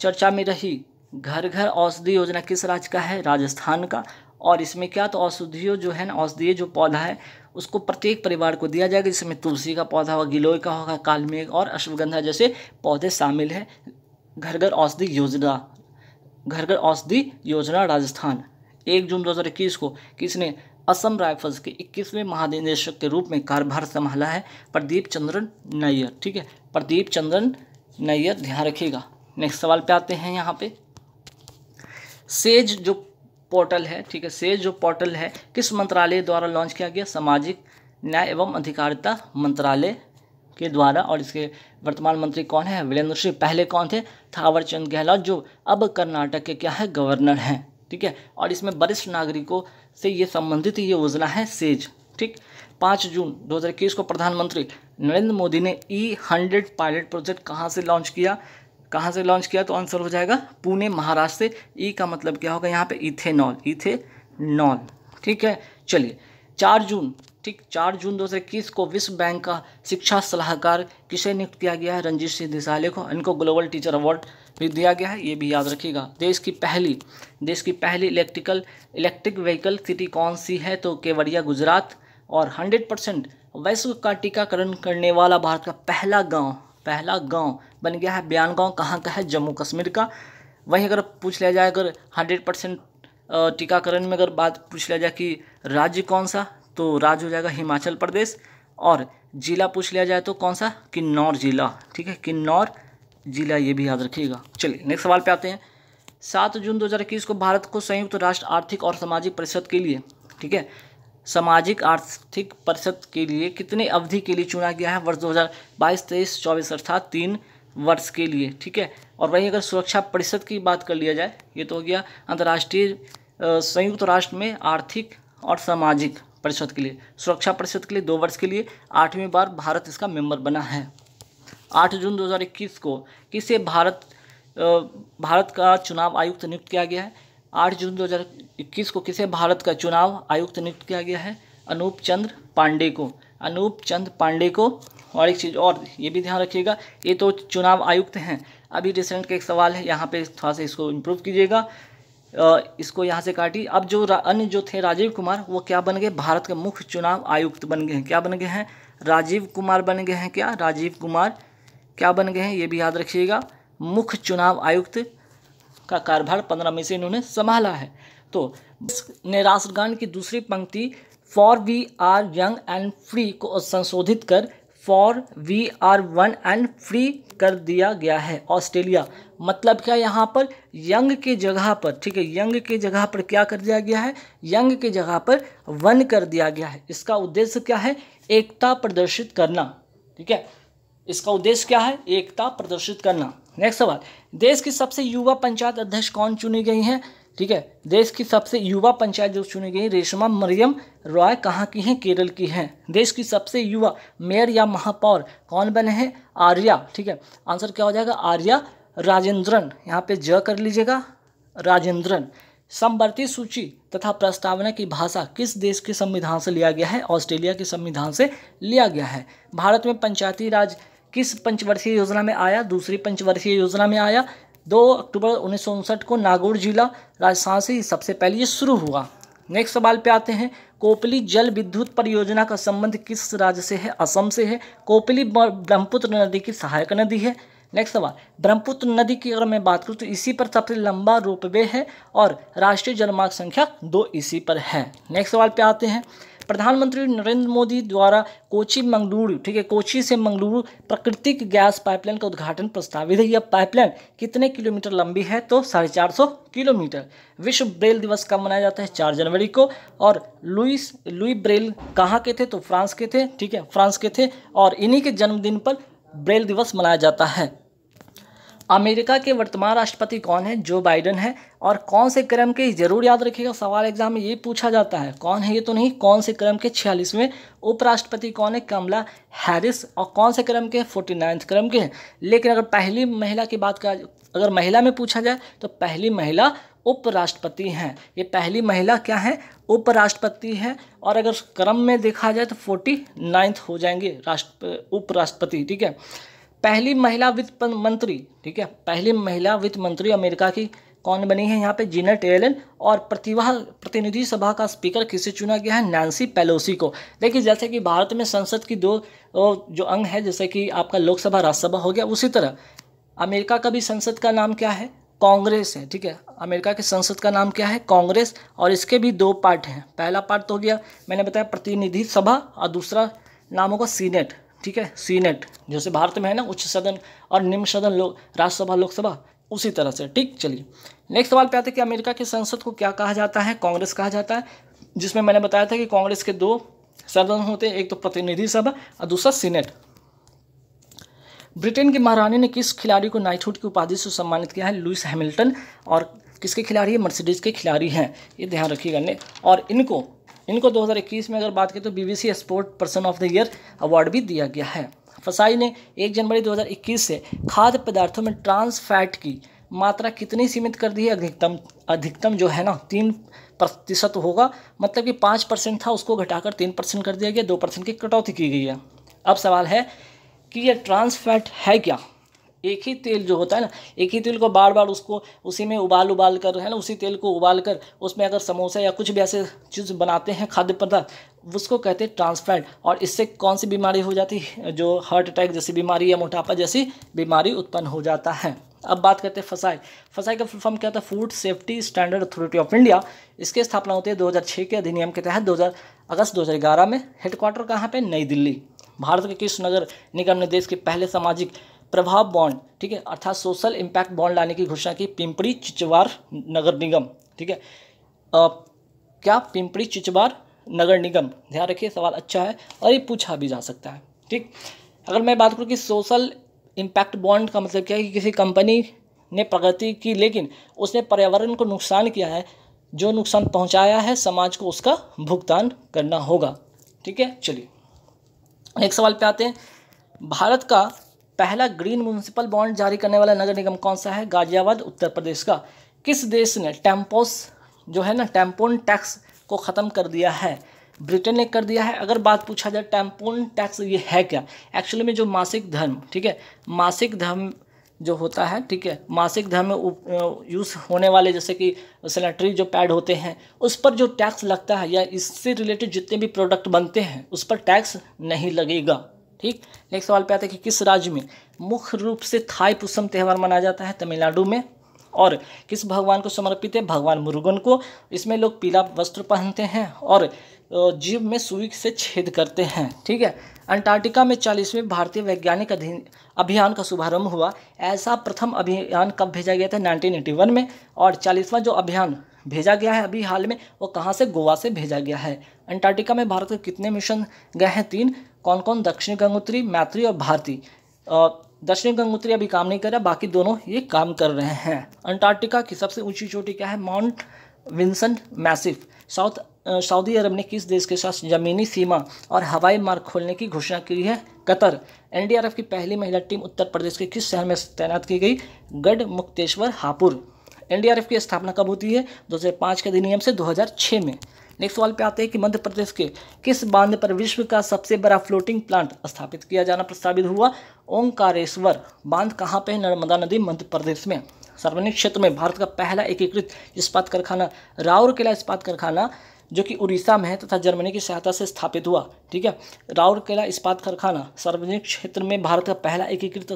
[SPEAKER 1] चर्चा में रही घर घर औषधि योजना किस राज्य का है राजस्थान का और इसमें क्या तो औषधियों जो है ना औषधीय जो पौधा है उसको प्रत्येक परिवार को दिया जाएगा जिसमें तुलसी का पौधा होगा गिलोय का होगा कालमेघ और अश्वगंधा जैसे पौधे शामिल हैं घर घर औषधि योजना घर घर औषधि योजना राजस्थान एक जून 2021 को किसने असम राइफल्स के 21वें महानिदेशक के रूप में कार्यभार संभाला है प्रदीप चंद्रन नैयर ठीक है प्रदीप चंद्रन नैयर ध्यान रखिएगा नेक्स्ट सवाल पे आते हैं यहाँ पे सेज जो पोर्टल है ठीक है सेज जो पोर्टल है किस मंत्रालय द्वारा लॉन्च किया गया सामाजिक न्याय एवं अधिकारिता मंत्रालय के द्वारा और इसके वर्तमान मंत्री कौन है वीरेंद्र सिंह पहले कौन थे थावरचंद गहलोत जो अब कर्नाटक के क्या है गवर्नर हैं ठीक है और इसमें वरिष्ठ नागरिकों से ये संबंधित ये योजना है सेज ठीक पाँच जून दो को प्रधानमंत्री नरेंद्र मोदी ने ई हंड्रेड पायलट प्रोजेक्ट कहाँ से लॉन्च किया कहाँ से लॉन्च किया तो आंसर हो जाएगा पुणे महाराष्ट्र से ई e का मतलब क्या होगा यहाँ पे इथेनॉल इथेनॉल ठीक है चलिए चार जून ठीक चार जून 2021 को विश्व बैंक का शिक्षा सलाहकार किसे नियुक्त किया गया है रंजीत सिंह देसाले को इनको ग्लोबल टीचर अवार्ड भी दिया गया है ये भी याद रखिएगा देश की पहली देश की पहली इलेक्ट्रिकल इलेक्ट्रिक व्हीकल सिटी कौन सी है तो केवड़िया गुजरात और हंड्रेड परसेंट वैश्व का टीकाकरण करने वाला भारत का पहला गाँव पहला गाँव बन गया है बयान गाँव कहाँ का है जम्मू कश्मीर का वहीं अगर पूछ लिया जाए अगर हंड्रेड परसेंट टीकाकरण में अगर बात पूछ लिया जाए कि राज्य कौन सा तो राज्य हो जाएगा हिमाचल प्रदेश और जिला पूछ लिया जाए तो कौन सा किन्नौर जिला ठीक है किन्नौर जिला ये भी याद रखिएगा चलिए नेक्स्ट सवाल पे आते हैं सात जून 2021 को भारत को संयुक्त राष्ट्र आर्थिक और सामाजिक परिषद के लिए ठीक है सामाजिक आर्थिक परिषद के लिए कितने अवधि के लिए चुना गया है वर्ष 2022 तेईस चौबीस अर्थात तीन वर्ष के लिए ठीक है और वहीं अगर सुरक्षा परिषद की बात कर लिया जाए ये तो हो गया अंतर्राष्ट्रीय संयुक्त राष्ट्र में आर्थिक और सामाजिक परिषद के लिए सुरक्षा परिषद के लिए दो वर्ष के लिए आठवीं बार भारत इसका मेंबर बना है आठ जून 2021 को किसे भारत भारत का चुनाव आयुक्त नियुक्त किया गया है आठ जून 2021 को किसे भारत का चुनाव आयुक्त नियुक्त किया गया है अनूप चंद्र पांडे को अनूप चंद्र पांडे को और एक चीज़ और ये भी ध्यान रखिएगा ये तो चुनाव आयुक्त हैं अभी रिसेंट का एक सवाल है यहाँ पे थोड़ा सा इसको इम्प्रूव कीजिएगा इसको यहाँ से काटी अब जो अन्य जो थे राजीव कुमार वो क्या बन गए भारत के मुख्य चुनाव आयुक्त बन गए हैं क्या बन गए हैं राजीव कुमार बन गए हैं क्या राजीव कुमार क्या बन गए हैं ये भी याद रखिएगा मुख्य चुनाव आयुक्त का कार्यभार पंद्रह मई से इन्होंने संभाला है तो ने राष्ट्रगान की दूसरी पंक्ति for we are young and free को संशोधित कर for we are one and free कर दिया गया है ऑस्ट्रेलिया मतलब क्या यहाँ पर यंग के जगह पर ठीक है यंग के जगह पर क्या कर दिया गया है यंग के जगह पर वन कर दिया गया है इसका उद्देश्य क्या है एकता प्रदर्शित करना ठीक है इसका उद्देश्य क्या है एकता प्रदर्शित करना नेक्स्ट सवाल देश की सबसे युवा पंचायत अध्यक्ष कौन चुनी गई हैं ठीक है देश की सबसे युवा पंचायत जो चुनी गई रेशमा मरियम रॉय कहाँ की हैं केरल की हैं देश की सबसे युवा मेयर या महापौर कौन बने हैं आर्या ठीक है आंसर क्या हो जाएगा आर्या राजेंद्रन यहाँ पे ज कर लीजिएगा राजेंद्रन समवर्ती सूची तथा प्रस्तावना की भाषा किस देश के संविधान से लिया गया है ऑस्ट्रेलिया के संविधान से लिया गया है भारत में पंचायती राज किस पंचवर्षीय योजना में आया दूसरी पंचवर्षीय योजना में आया दो अक्टूबर उन्नीस को नागौर जिला राजस्थान से सबसे पहले ये शुरू हुआ नेक्स्ट सवाल पे आते हैं कोपली जल विद्युत परियोजना का संबंध किस राज्य से है असम से है कोपली ब्रह्मपुत्र नदी की सहायक नदी है नेक्स्ट सवाल ब्रह्मपुत्र नदी की अगर मैं बात करूँ तो इसी पर सबसे लंबा रोपवे है और राष्ट्रीय जलमार्ग संख्या दो इसी पर है नेक्स्ट सवाल पे आते हैं प्रधानमंत्री नरेंद्र मोदी द्वारा कोची मंगलुरु ठीक है कोची से मंगलुरु प्राकृतिक गैस पाइपलाइन का उद्घाटन प्रस्तावित है यह पाइपलाइन कितने किलोमीटर लंबी है तो साढ़े चार सौ किलोमीटर विश्व ब्रेल दिवस कब मनाया जाता है चार जनवरी को और लुइस लुई ब्रेल कहाँ के थे तो फ्रांस के थे ठीक है फ्रांस के थे और इन्हीं के जन्मदिन पर ब्रेल दिवस मनाया जाता है अमेरिका के वर्तमान राष्ट्रपति कौन है जो बाइडन है और कौन से क्रम के जरूर याद रखिएगा सवाल एग्जाम में ये पूछा जाता है कौन है ये तो नहीं कौन से क्रम के छियालीसवें उपराष्ट्रपति कौन है कमला हैरिस और कौन से क्रम के फोर्टी नाइन्थ क्रम के हैं लेकिन अगर पहली महिला की बात कर अगर महिला में पूछा जाए तो पहली महिला उपराष्ट्रपति हैं ये पहली महिला क्या है उपराष्ट्रपति है और अगर क्रम में देखा जाए तो फोर्टी नाइन्थ हो जाएंगे राष्ट्र उपराष्ट्रपति ठीक है पहली महिला वित्त मंत्री ठीक है पहली महिला वित्त मंत्री अमेरिका की कौन बनी है यहाँ पे जीना एलन और प्रतिभा प्रतिनिधि सभा का स्पीकर किसे चुना गया है नैन्सी पेलोसी को देखिए जैसे कि भारत में संसद की दो जो अंग है जैसे कि आपका लोकसभा राज्यसभा हो गया उसी तरह अमेरिका का भी संसद का नाम क्या है कांग्रेस है ठीक है अमेरिका के संसद का नाम क्या है कांग्रेस और इसके भी दो पार्ट हैं पहला पार्ट तो हो गया मैंने बताया प्रतिनिधि सभा और दूसरा नाम होगा सीनेट ठीक है सीनेट e जैसे भारत में है ना उच्च सदन और निम्न सदन लोग राज्यसभा लोकसभा उसी तरह से ठीक चलिए नेक्स्ट सवाल पे आते हैं कि अमेरिका की संसद को क्या कहा जाता है कांग्रेस कहा जाता है जिसमें मैंने बताया था कि कांग्रेस के दो सदन होते हैं एक तो प्रतिनिधि सभा और दूसरा सीनेट e ब्रिटेन की महारानी ने किस खिलाड़ी को नाइटहुड की उपाधि से सम्मानित किया है लुइस हैमिल्टन और किसके खिलाड़ी है मर्सिडीज के खिलाड़ी हैं ये ध्यान रखिएगा ने और इनको इनको 2021 में अगर बात करें तो BBC sport person of the year award भी दिया गया है फसाई ने 1 जनवरी 2021 से खाद्य पदार्थों में ट्रांस फैट की मात्रा कितनी सीमित कर दी है अधिकतम अधिकतम जो है ना तीन प्रतिशत होगा मतलब कि पाँच परसेंट था उसको घटाकर तीन परसेंट कर दिया गया दो परसेंट की कटौती की गई है अब सवाल है कि यह ट्रांस फैट है क्या एक ही तेल जो होता है ना एक ही तेल को बार बार उसको उसी में उबाल उबाल कर है ना उसी तेल को उबाल कर उसमें अगर समोसा या कुछ भी ऐसे चीज़ बनाते हैं खाद्य पदार्थ उसको कहते हैं ट्रांसफैट और इससे कौन सी बीमारी हो जाती है जो हार्ट अटैक जैसी बीमारी या मोटापा जैसी बीमारी उत्पन्न हो जाता है अब बात करते हैं फसाई फसाई का फुल फॉर्म क्या था food safety standard authority of India इसकी स्थापना होती है 2006 के अधिनियम के तहत 2000 अगस्त 2011 में हेडक्वार्टर कहाँ पे नई दिल्ली भारत के किस नगर निगम ने देश के पहले सामाजिक प्रभाव बॉन्ड ठीक है अर्थात सोशल इम्पैक्ट बॉन्ड लाने की घोषणा की पिंपड़ी चिचवार नगर निगम ठीक है क्या पिंपड़ी चिचवार नगर निगम ध्यान रखिए सवाल अच्छा है और ये पूछा भी जा सकता है ठीक अगर मैं बात करूँ कि सोशल इम्पैक्ट बॉन्ड का मतलब क्या है कि किसी कंपनी ने प्रगति की लेकिन उसने पर्यावरण को नुकसान किया है जो नुकसान पहुंचाया है समाज को उसका भुगतान करना होगा ठीक है चलिए एक सवाल पे आते हैं भारत का पहला ग्रीन म्यूनसिपल बॉन्ड जारी करने वाला नगर निगम कौन सा है गाजियाबाद उत्तर प्रदेश का किस देश ने टेम्पोस जो है ना टेम्पोन टैक्स को ख़त्म कर दिया है ब्रिटेन ने कर दिया है अगर बात पूछा जाए टेम्पोन टैक्स ये है क्या एक्चुअली में जो मासिक धर्म ठीक है मासिक धर्म जो होता है ठीक है मासिक धर्म में यूज़ होने वाले जैसे कि सैनिटरी जो पैड होते हैं उस पर जो टैक्स लगता है या इससे रिलेटेड जितने भी प्रोडक्ट बनते हैं उस पर टैक्स नहीं लगेगा ठीक नेक्स्ट सवाल पे आता है कि किस राज्य में मुख्य रूप से थाई पुसम त्यौहार मनाया जाता है तमिलनाडु में और किस भगवान को समर्पित है भगवान मुरुगन को इसमें लोग पीला वस्त्र पहनते हैं और जीव में सुई से छेद करते हैं ठीक है अंटार्कटिका में चालीसवें भारतीय वैज्ञानिक अधीन अभियान का शुभारंभ हुआ ऐसा प्रथम अभियान कब भेजा गया था 1981 में और चालीसवां जो अभियान भेजा गया है अभी हाल में वो कहाँ से गोवा से भेजा गया है अंटार्कटिका में भारत के कितने मिशन गए हैं तीन कौन कौन दक्षिण गंगोत्री मैत्री और भारती दक्षिण गंगोत्री अभी काम नहीं कर रहा बाकी दोनों ये काम कर रहे हैं अंटार्कटिका की सबसे ऊंची चोटी क्या है माउंट विंसेंट मैसिफ साउथ सऊदी अरब ने किस देश के साथ जमीनी सीमा और हवाई मार्ग खोलने की घोषणा की है कतर एनडीआरएफ की पहली महिला टीम उत्तर प्रदेश के किस शहर में तैनात की गई गढ़ मुक्तेश्वर हापुर एनडीआरएफ की स्थापना कब होती है दो के अधिनियम से दो में नेक्स्ट सवाल पे आते हैं कि मध्य प्रदेश के किस बांध पर विश्व का सबसे बड़ा फ्लोटिंग प्लांट स्थापित किया जाना प्रस्तावित हुआ ओंकारेश्वर बांध कहाँ पे है नर्मदा नदी मध्य प्रदेश में सार्वजनिक क्षेत्र में भारत का पहला एकीकृत इस्पात कारखाना राउरकेला इस्पात कारखाना जो कि उड़ीसा में है तथा जर्मनी की सहायता से स्थापित हुआ ठीक है राउरकेला इस्पात कारखाना सार्वजनिक क्षेत्र में भारत का पहला एकीकृत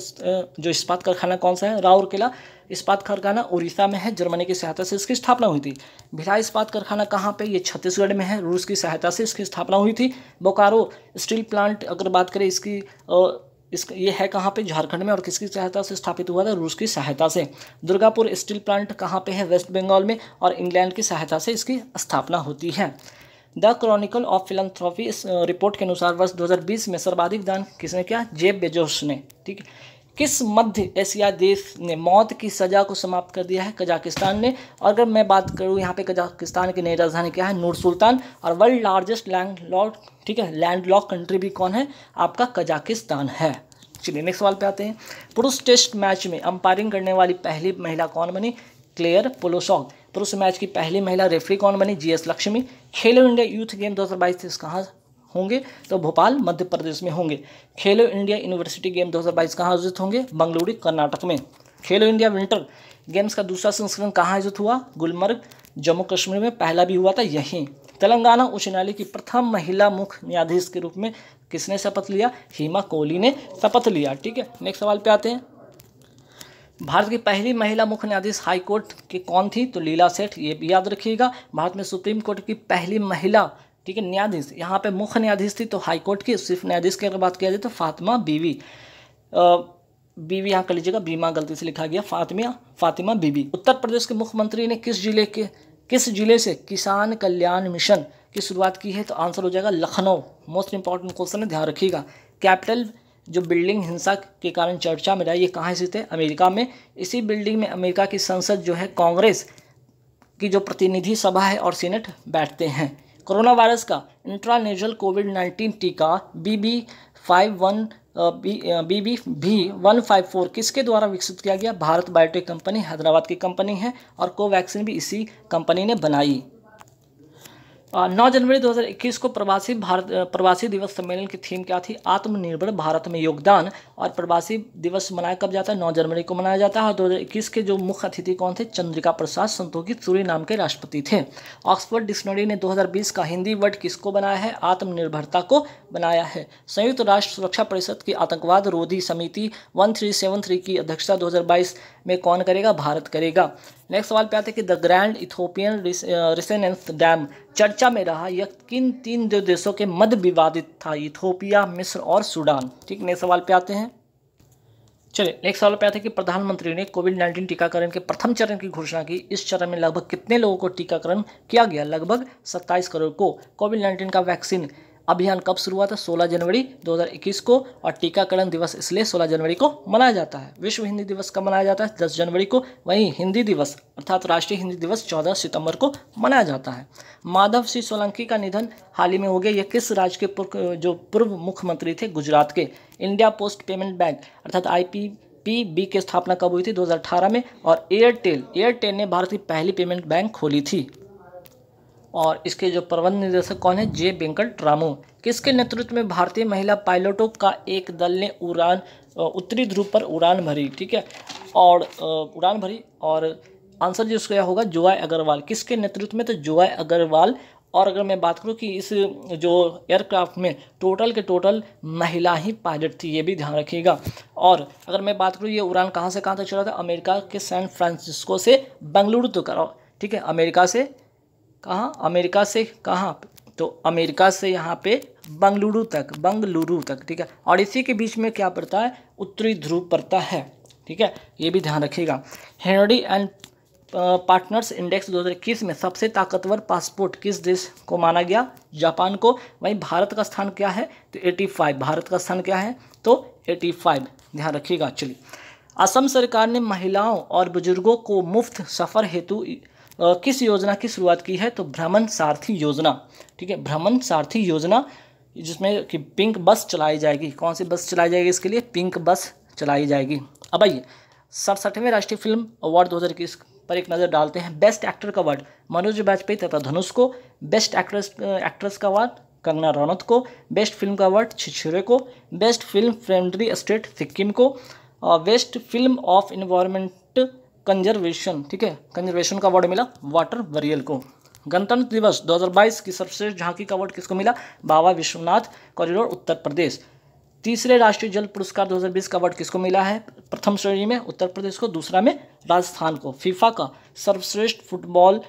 [SPEAKER 1] जो इस्पात कारखाना कौन सा है राउरकेला इस्पात कारखाना उड़ीसा में है जर्मनी की सहायता से इसकी स्थापना हुई थी भिलाई इस्पात कारखाना कहाँ पे ये छत्तीसगढ़ में है रूस की सहायता से इसकी स्थापना हुई थी बोकारो स्टील प्लांट अगर बात करें इसकी इसका ये है कहाँ पे झारखंड में और किसकी सहायता से स्थापित हुआ था रूस की सहायता से दुर्गापुर स्टील प्लांट कहाँ पे है वेस्ट बंगाल में और इंग्लैंड की सहायता से इसकी स्थापना होती है द क्रॉनिकल ऑफ फिलंथ्रॉफी इस रिपोर्ट के अनुसार वर्ष 2020 में सर्वाधिक दान किसने किया जेब बेजोस ने ठीक है किस मध्य एशिया देश ने मौत की सज़ा को समाप्त कर दिया है कजाकिस्तान ने और अगर मैं बात करूँ यहाँ पे कजाकिस्तान की नई राजधानी क्या है नूर सुल्तान और वर्ल्ड लार्जेस्ट लैंड लॉक ठीक है लैंड लॉक कंट्री भी कौन है आपका कजाकिस्तान है चलिए नेक्स्ट सवाल पे आते हैं पुरुष टेस्ट मैच में अंपायरिंग करने वाली पहली महिला कौन बनी क्लेयर पोलोसॉक पुरुष मैच की पहली महिला रेफरी कौन बनी जीएस लक्ष्मी खेलो इंडिया यूथ गेम 2022 हज़ार बाईस कहाँ होंगे तो भोपाल मध्य प्रदेश में होंगे खेलो इंडिया यूनिवर्सिटी गेम 2022 कहाँ आयोजित होंगे बंगलुरु कर्नाटक में खेलो इंडिया विंटर गेम्स का दूसरा संस्करण कहाँ आयोजित हुआ गुलमर्ग जम्मू कश्मीर में पहला भी हुआ था यहीं तेलंगाना उच्च न्यायालय की प्रथम महिला मुख्य न्यायाधीश के रूप में किसने शपथ लिया हेमा कोहली ने शपथ लिया ठीक है नेक्स्ट सवाल पे आते हैं भारत की पहली महिला मुख्य न्यायाधीश हाई कोर्ट की कौन थी तो लीला सेठ ये भी याद रखिएगा भारत में सुप्रीम कोर्ट की पहली महिला ठीक है न्यायाधीश यहाँ पे मुख्य न्यायाधीश थी तो हाईकोर्ट की सिर्फ न्यायाधीश की अगर बात किया जाए तो फातिमा बीवी बीवी यहाँ कर लीजिएगा बीमा गलती से लिखा गया फातिमा फातिमा बीवी उत्तर प्रदेश के मुख्यमंत्री ने किस जिले के किस जिले से किसान कल्याण मिशन की शुरुआत की है तो आंसर हो जाएगा लखनऊ मोस्ट इंपॉर्टेंट क्वेश्चन है ध्यान रखिएगा कैपिटल जो बिल्डिंग हिंसा के कारण चर्चा में रहा ये कहाँ स्थित है अमेरिका में इसी बिल्डिंग में अमेरिका की संसद जो है कांग्रेस की जो प्रतिनिधि सभा है और सीनेट बैठते हैं कोरोना वायरस का इंट्रानेजल कोविड नाइन्टीन टीका B B five one B B B भी वन फाइव फोर किसके द्वारा विकसित किया गया भारत बायोटेक कंपनी हैदराबाद की कंपनी है और कोवैक्सीन भी इसी कंपनी ने बनाई नौ जनवरी 2021 को प्रवासी भारत प्रवासी दिवस सम्मेलन की थीम क्या थी आत्मनिर्भर भारत में योगदान और प्रवासी दिवस मनाया कब जाता है नौ जनवरी को मनाया जाता है और 2021 के जो मुख्य अतिथि कौन थे चंद्रिका प्रसाद संतोखी सूर्य नाम के राष्ट्रपति थे ऑक्सफोर्ड डिक्शनरी ने 2020 का हिंदी वर्ड किसको बनाया है आत्मनिर्भरता को बनाया है संयुक्त राष्ट्र सुरक्षा परिषद की आतंकवाद रोधी समिति वन की अध्यक्षता दो में कौन करेगा भारत करेगा नेक्स्ट सवाल पे आते हैं कि the grand Ethiopian renaissance dam चर्चा में रहा यह किन तीन जो देशों के मध्य विवादित था इथोपिया मिस्र और सूडान ठीक नेक्स्ट सवाल पे आते हैं चलिए नेक्स्ट सवाल पे आते हैं कि प्रधानमंत्री ने कोविड नाइन्टीन टीकाकरण के प्रथम चरण की घोषणा की इस चरण में लगभग कितने लोगों को टीकाकरण किया गया लगभग सत्ताईस करोड़ को कोविड नाइन्टीन का वैक्सीन अभियान कब शुरू हुआ था 16 जनवरी 2021 को और टीकाकरण दिवस इसलिए 16 जनवरी को मनाया जाता है विश्व हिंदी दिवस कब मनाया जाता है 10 जनवरी को वहीं हिंदी दिवस अर्थात राष्ट्रीय हिंदी दिवस 14 सितंबर को मनाया जाता है माधव सिंह सोलंकी का निधन हाल ही में हो गया यह किस राज्य के जो पूर्व मुख्यमंत्री थे गुजरात के इंडिया पोस्ट पेमेंट बैंक अर्थात आई पी बी की स्थापना कब हुई थी 2018 में और एयरटेल एयरटेल ने भारत की पहली पेमेंट बैंक खोली थी और इसके जो प्रबंध निदेशक कौन है जे वेंकट रामू किसके नेतृत्व में भारतीय महिला पायलटों का एक दल ने उड़ान उत्तरी ध्रुव पर उड़ान भरी ठीक है और उड़ान भरी और आंसर जो उसका होगा जुआ अग्रवाल किसके नेतृत्व में तो जुआ अग्रवाल और अगर मैं बात करूँ कि इस जो एयरक्राफ्ट में टोटल के टोटल महिला ही पायलट थी ये भी ध्यान रखिएगा और अगर मैं बात करूँ ये उड़ान कहाँ से कहाँ तक चला था अमेरिका के सैन फ्रांसिस्को से बेंगलुरु तक तो ठीक है अमेरिका से कहाँ अमेरिका से कहाँ तो अमेरिका से यहाँ पे बंगलुरु तक बंगलुरु तक ठीक है और इसी के बीच में क्या पड़ता है उत्तरी ध्रुव पड़ता है ठीक है ये भी ध्यान रखिएगा हेनरी एंड पार्टनर्स इंडेक्स 2021 में सबसे ताकतवर पासपोर्ट किस देश को माना गया जापान को वहीं भारत का स्थान क्या है तो 85 भारत का स्थान क्या है तो 85 ध्यान रखिएगा चलिए असम सरकार ने महिलाओं और बुजुर्गों को मुफ्त सफ़र हेतु किस योजना की शुरुआत की है तो भ्रमण सारथी योजना ठीक है भ्रमण सारथी योजना जिसमें कि पिंक बस चलाई जाएगी कौन सी बस चलाई जाएगी इसके लिए पिंक बस चलाई जाएगी अब आइए सड़सठवें राष्ट्रीय फिल्म अवार्ड दो हज़ार इक्कीस पर एक नज़र डालते हैं बेस्ट एक्टर का अवार्ड मनोज वाजपेयी तथा धनुष को बेस्ट एक्ट्रेस एक्ट्रेस का अवार्ड कंगना रनौत को बेस्ट फिल्म का अवार्ड छिछुरे को best film friendly state Sikkim को best film of environment conservation ठीक है कंजर्वेशन का अवार्ड मिला वाटर बरियल को गणतंत्र दिवस 2022 की सर्वश्रेष्ठ झांकी का अवार्ड किसको मिला बाबा विश्वनाथ कॉरिडोर उत्तर प्रदेश तीसरे राष्ट्रीय जल पुरस्कार 2020 का अवार्ड किसको मिला है प्रथम श्रेणी में उत्तर प्रदेश को दूसरा में राजस्थान को फीफा का सर्वश्रेष्ठ फुटबॉल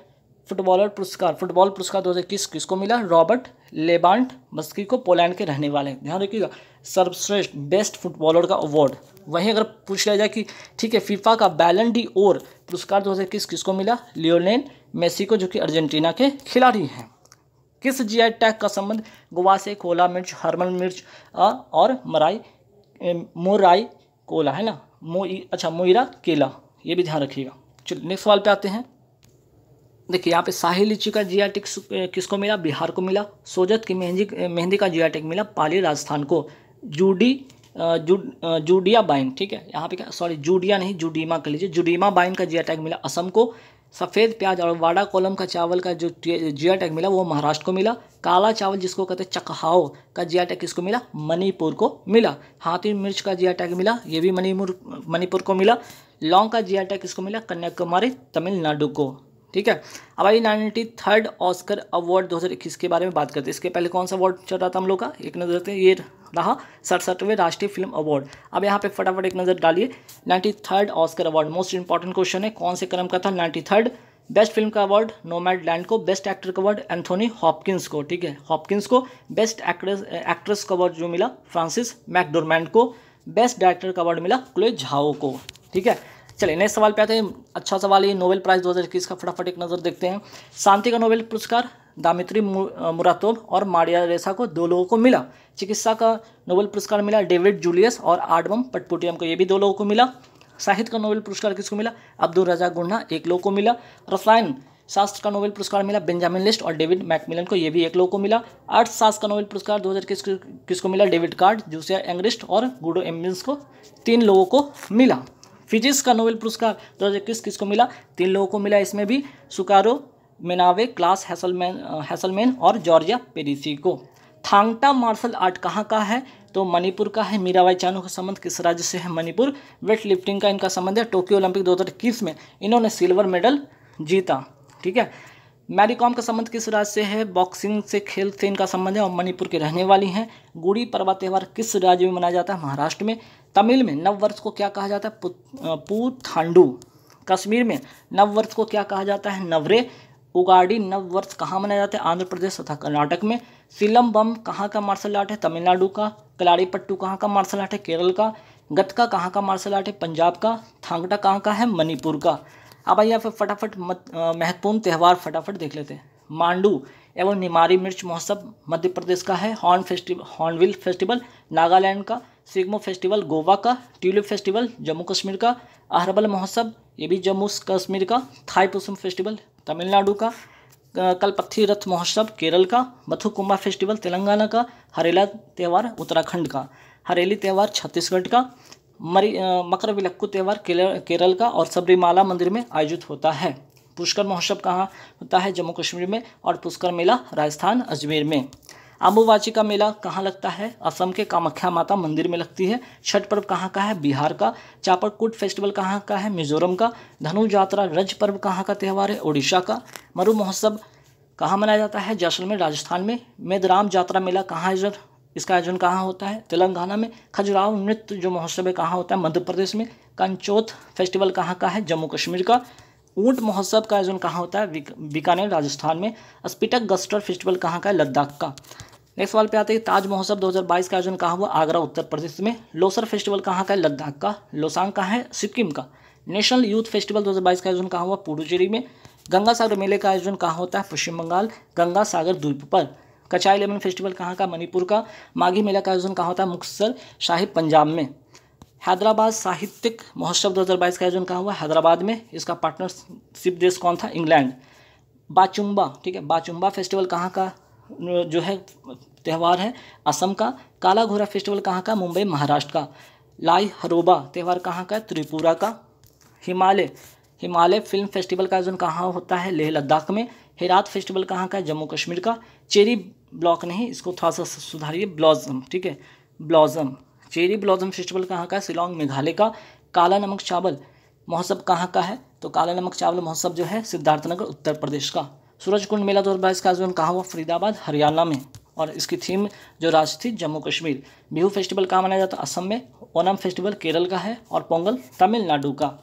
[SPEAKER 1] फुटबॉलर पुरस्कार फुटबॉल पुरस्कार 2021 किसको मिला रॉबर्ट लेबांट मस्की को पोलैंड के रहने वाले ध्यान रखिएगा सर्वश्रेष्ठ बेस्ट फुटबॉलर का अवार्ड वहीं अगर पूछ लिया जाए कि ठीक है फीफा का बैलन डी ओर पुरस्कार दो हज़ार किस किसको मिला लियोनेन मेसी को जो कि अर्जेंटीना के खिलाड़ी हैं किस जी आई टैग का संबंध गोवा से कोला मिर्च हर्मल मिर्च आ, और मराई मोराई कोला है ना मो अच्छा मोइरा केला ये भी ध्यान रखिएगा चलिए नेक्स्ट सवाल पे आते हैं देखिए यहाँ पे साहिल लीची का जी आई किसको मिला बिहार को मिला सोजत की मेहंदी मेहंदी का जी आई मिला पाली राजस्थान को जूडी जू जूडिया बाइन ठीक है यहाँ पे क्या सॉरी जूडिया नहीं जूडीमा कह लीजिए जूडीमा बाइन का जिया टैग मिला असम को सफ़ेद प्याज और वाडा कोलम का चावल का जो जिया टैग मिला वो महाराष्ट्र को मिला काला चावल जिसको कहते हैं चकहाओ का जिया टैग किसको मिला मणिपुर को मिला हाथी मिर्च का जिया टैग मिला ये भी मणिपुर मणिपुर को मिला लौंग का जिया टैग किसको मिला कन्याकुमारी तमिलनाडु को ठीक है अब आइए नाइन्टी थर्ड ऑस्कर अवार्ड 2021 के बारे में बात करते हैं इसके पहले कौन सा अवार्ड चल रहा था हम लोग का एक नज़र देखते हैं ये रहा सड़सठवें राष्ट्रीय फिल्म अवार्ड अब यहाँ पे फटाफट एक नज़र डालिए ninety third Oscar award most important question है कौन से क्रम का था नाइन्टी थर्ड बेस्ट फिल्म का अवार्ड नोमैड लैंड को बेस्ट एक्टर का अवार्ड एंथोनी हॉपकिंस को ठीक है हॉपकिंस को बेस्ट एक्ट्रेस एक्ट्रेस का अवार्ड जो मिला फ्रांसिस मैकडोरमैंड को बेस्ट डायरेक्टर का अवार्ड मिला क्लोए झाओ को ठीक है चलिए नेक्स्ट सवाल पे आते हैं अच्छा सवाल ये नोबेल प्राइज़ दो का फटाफट एक नज़र देखते हैं शांति का नोबेल पुरस्कार दामित्री मुरातोल और मारिया रेसा को दो लोगों को मिला चिकित्सा का नोबेल पुरस्कार मिला डेविड जूलियस और आडवम पटपुटियम को ये भी दो लोगों को मिला साहित्य का नोबेल पुरस्कार किसको मिला अब्दुल रजा गुन्ना एक लोग को मिला रसायन शास्त्र का नोबेल पुरस्कार मिला बेंजामिन लिस्ट और डेविड मैकमिलन को ये भी एक लोग को मिला शास्त्र का नोबेल पुरस्कार दो हज़ार किसको मिला डेविड कार्ड जूसिया एंग्रिस्ट और गुडो एम्बिन्स को तीन लोगों को मिला फिजिक्स का नोबेल पुरस्कार दो हज़ार इक्कीस किसको मिला तीन लोगों को मिला इसमें भी Syukuro Manabe Klaus Hasselmann Hasselmann और जॉर्जिया पेरिसी को थांगटा मार्शल आर्ट कहाँ का है तो मणिपुर का है मीराबाई चानू का संबंध किस राज्य से है मणिपुर वेट लिफ्टिंग का इनका संबंध है टोक्यो ओलंपिक 2021 में इन्होंने सिल्वर मेडल जीता ठीक है मैरीकॉम का संबंध किस राज्य से है बॉक्सिंग से खेल से इनका संबंध है और मणिपुर के रहने वाली हैं गुड़ी पर्वा त्यौहार किस राज्य में मनाया जाता है महाराष्ट्र में तमिल में नववर्ष को क्या कहा जाता है पुथांडू कश्मीर में नववर्ष को क्या कहा जाता है नवरे उगाड़ी नववर्ष कहाँ मनाया जाता है आंध्र प्रदेश तथा कर्नाटक में सिलम बम कहाँ का मार्शल आर्ट है तमिलनाडु का कलाड़ीपट्टू कहाँ का मार्शल आर्ट है केरल का गतका कहाँ का मार्शल आर्ट है पंजाब का थांगटा कहाँ का है मणिपुर का अब हाँ आइए फिर फटाफट महत्वपूर्ण त्यौहार फटाफट देख लेते हैं मांडू एवं निमारी मिर्च महोत्सव मध्य प्रदेश का है horn festival Hornbill festival Nagaland का सिग्मो फेस्टिवल गोवा का ट्यूलिप फेस्टिवल जम्मू कश्मीर का अहरबल महोत्सव ये भी जम्मू कश्मीर का थाईपुसम फेस्टिवल तमिलनाडु का कलपत्थी रथ महोत्सव केरल का मथुकुम्बा फेस्टिवल तेलंगाना का हरेला त्यौहार उत्तराखंड का हरेली त्यौहार छत्तीसगढ़ का मरी मकर विलक्कु त्यौहार केरल का और सबरीमाला मंदिर में आयोजित होता है पुष्कर महोत्सव कहाँ होता है जम्मू कश्मीर में और पुष्कर मेला राजस्थान अजमेर में अम्बुवाची का मेला कहाँ लगता है असम के कामाख्या माता मंदिर में लगती है छठ पर्व कहाँ का है बिहार का चापरकूट फेस्टिवल कहाँ का है मिजोरम का धनु यात्रा रज पर्व कहाँ का त्यौहार है ओडिशा का मरु महोत्सव कहाँ मनाया जाता है जैसलमेर राजस्थान में मेदराम यात्रा मेला कहाँ आयोजित इसका आयोजन कहाँ होता है तेलंगाना में खजुराव नृत्य जो महोत्सव है कहाँ होता है मध्य प्रदेश में कंचोथ फेस्टिवल कहाँ का है जम्मू कश्मीर का ऊंट महोत्सव का आयोजन कहाँ होता है बीकानेर राजस्थान में स्पिटक गस्टर फेस्टिवल कहाँ का है लद्दाख का नेक्स्ट सवाल पे आते हैं ताज महोत्सव 2022 का आयोजन कहाँ हुआ आगरा उत्तर प्रदेश में लोसर फेस्टिवल कहाँ का है लद्दाख का लोसांग कहाँ है सिक्किम का नेशनल यूथ फेस्टिवल 2022 का आयोजन कहाँ हुआ पुडुचेरी में गंगा सागर मेले का आयोजन कहाँ होता है पश्चिम बंगाल गंगा सागर द्वीप पर कचाई लेमन फेस्टिवल कहाँ का मणिपुर का माघी मेला का आयोजन कहाँ होता है मुक्सर शाहिब पंजाब में हैदराबाद साहित्यिक महोत्सव 2022 का आयोजन कहाँ हुआ हैदराबाद में इसका पार्टनरशिप देश कौन था इंग्लैंड बाचुम्बा ठीक है बाचुम्बा फेस्टिवल कहाँ का जो है त्यौहार है असम का काला घोरा फेस्टिवल कहाँ का मुंबई महाराष्ट्र का लाई हरोबा त्यौहार कहाँ का त्रिपुरा का हिमालय हिमालय फिल्म फेस्टिवल का आयोजन कहाँ होता है लेह लद्दाख में हेरात फेस्टिवल कहाँ का जम्मू कश्मीर का चेरी ब्लॉक नहीं इसको थोड़ा सा सुधारिए ब्लॉजम ठीक है ब्लॉजम चेरी ब्लॉजम फेस्टिवल कहाँ का है शिलोंग मेघालय का काला नमक चावल महोत्सव कहाँ का है तो काला नमक चावल महोत्सव जो है सिद्धार्थनगर उत्तर प्रदेश का सूरज कुंड मेला दो हज़ार का आयोजन कहाँ हुआ फरीदाबाद हरियाणा में और इसकी थीम जो राज्य थी जम्मू कश्मीर बिहू फेस्टिवल कहाँ मनाया जाता है असम में ओनम फेस्टिवल केरल का है और पोंगल तमिलनाडु का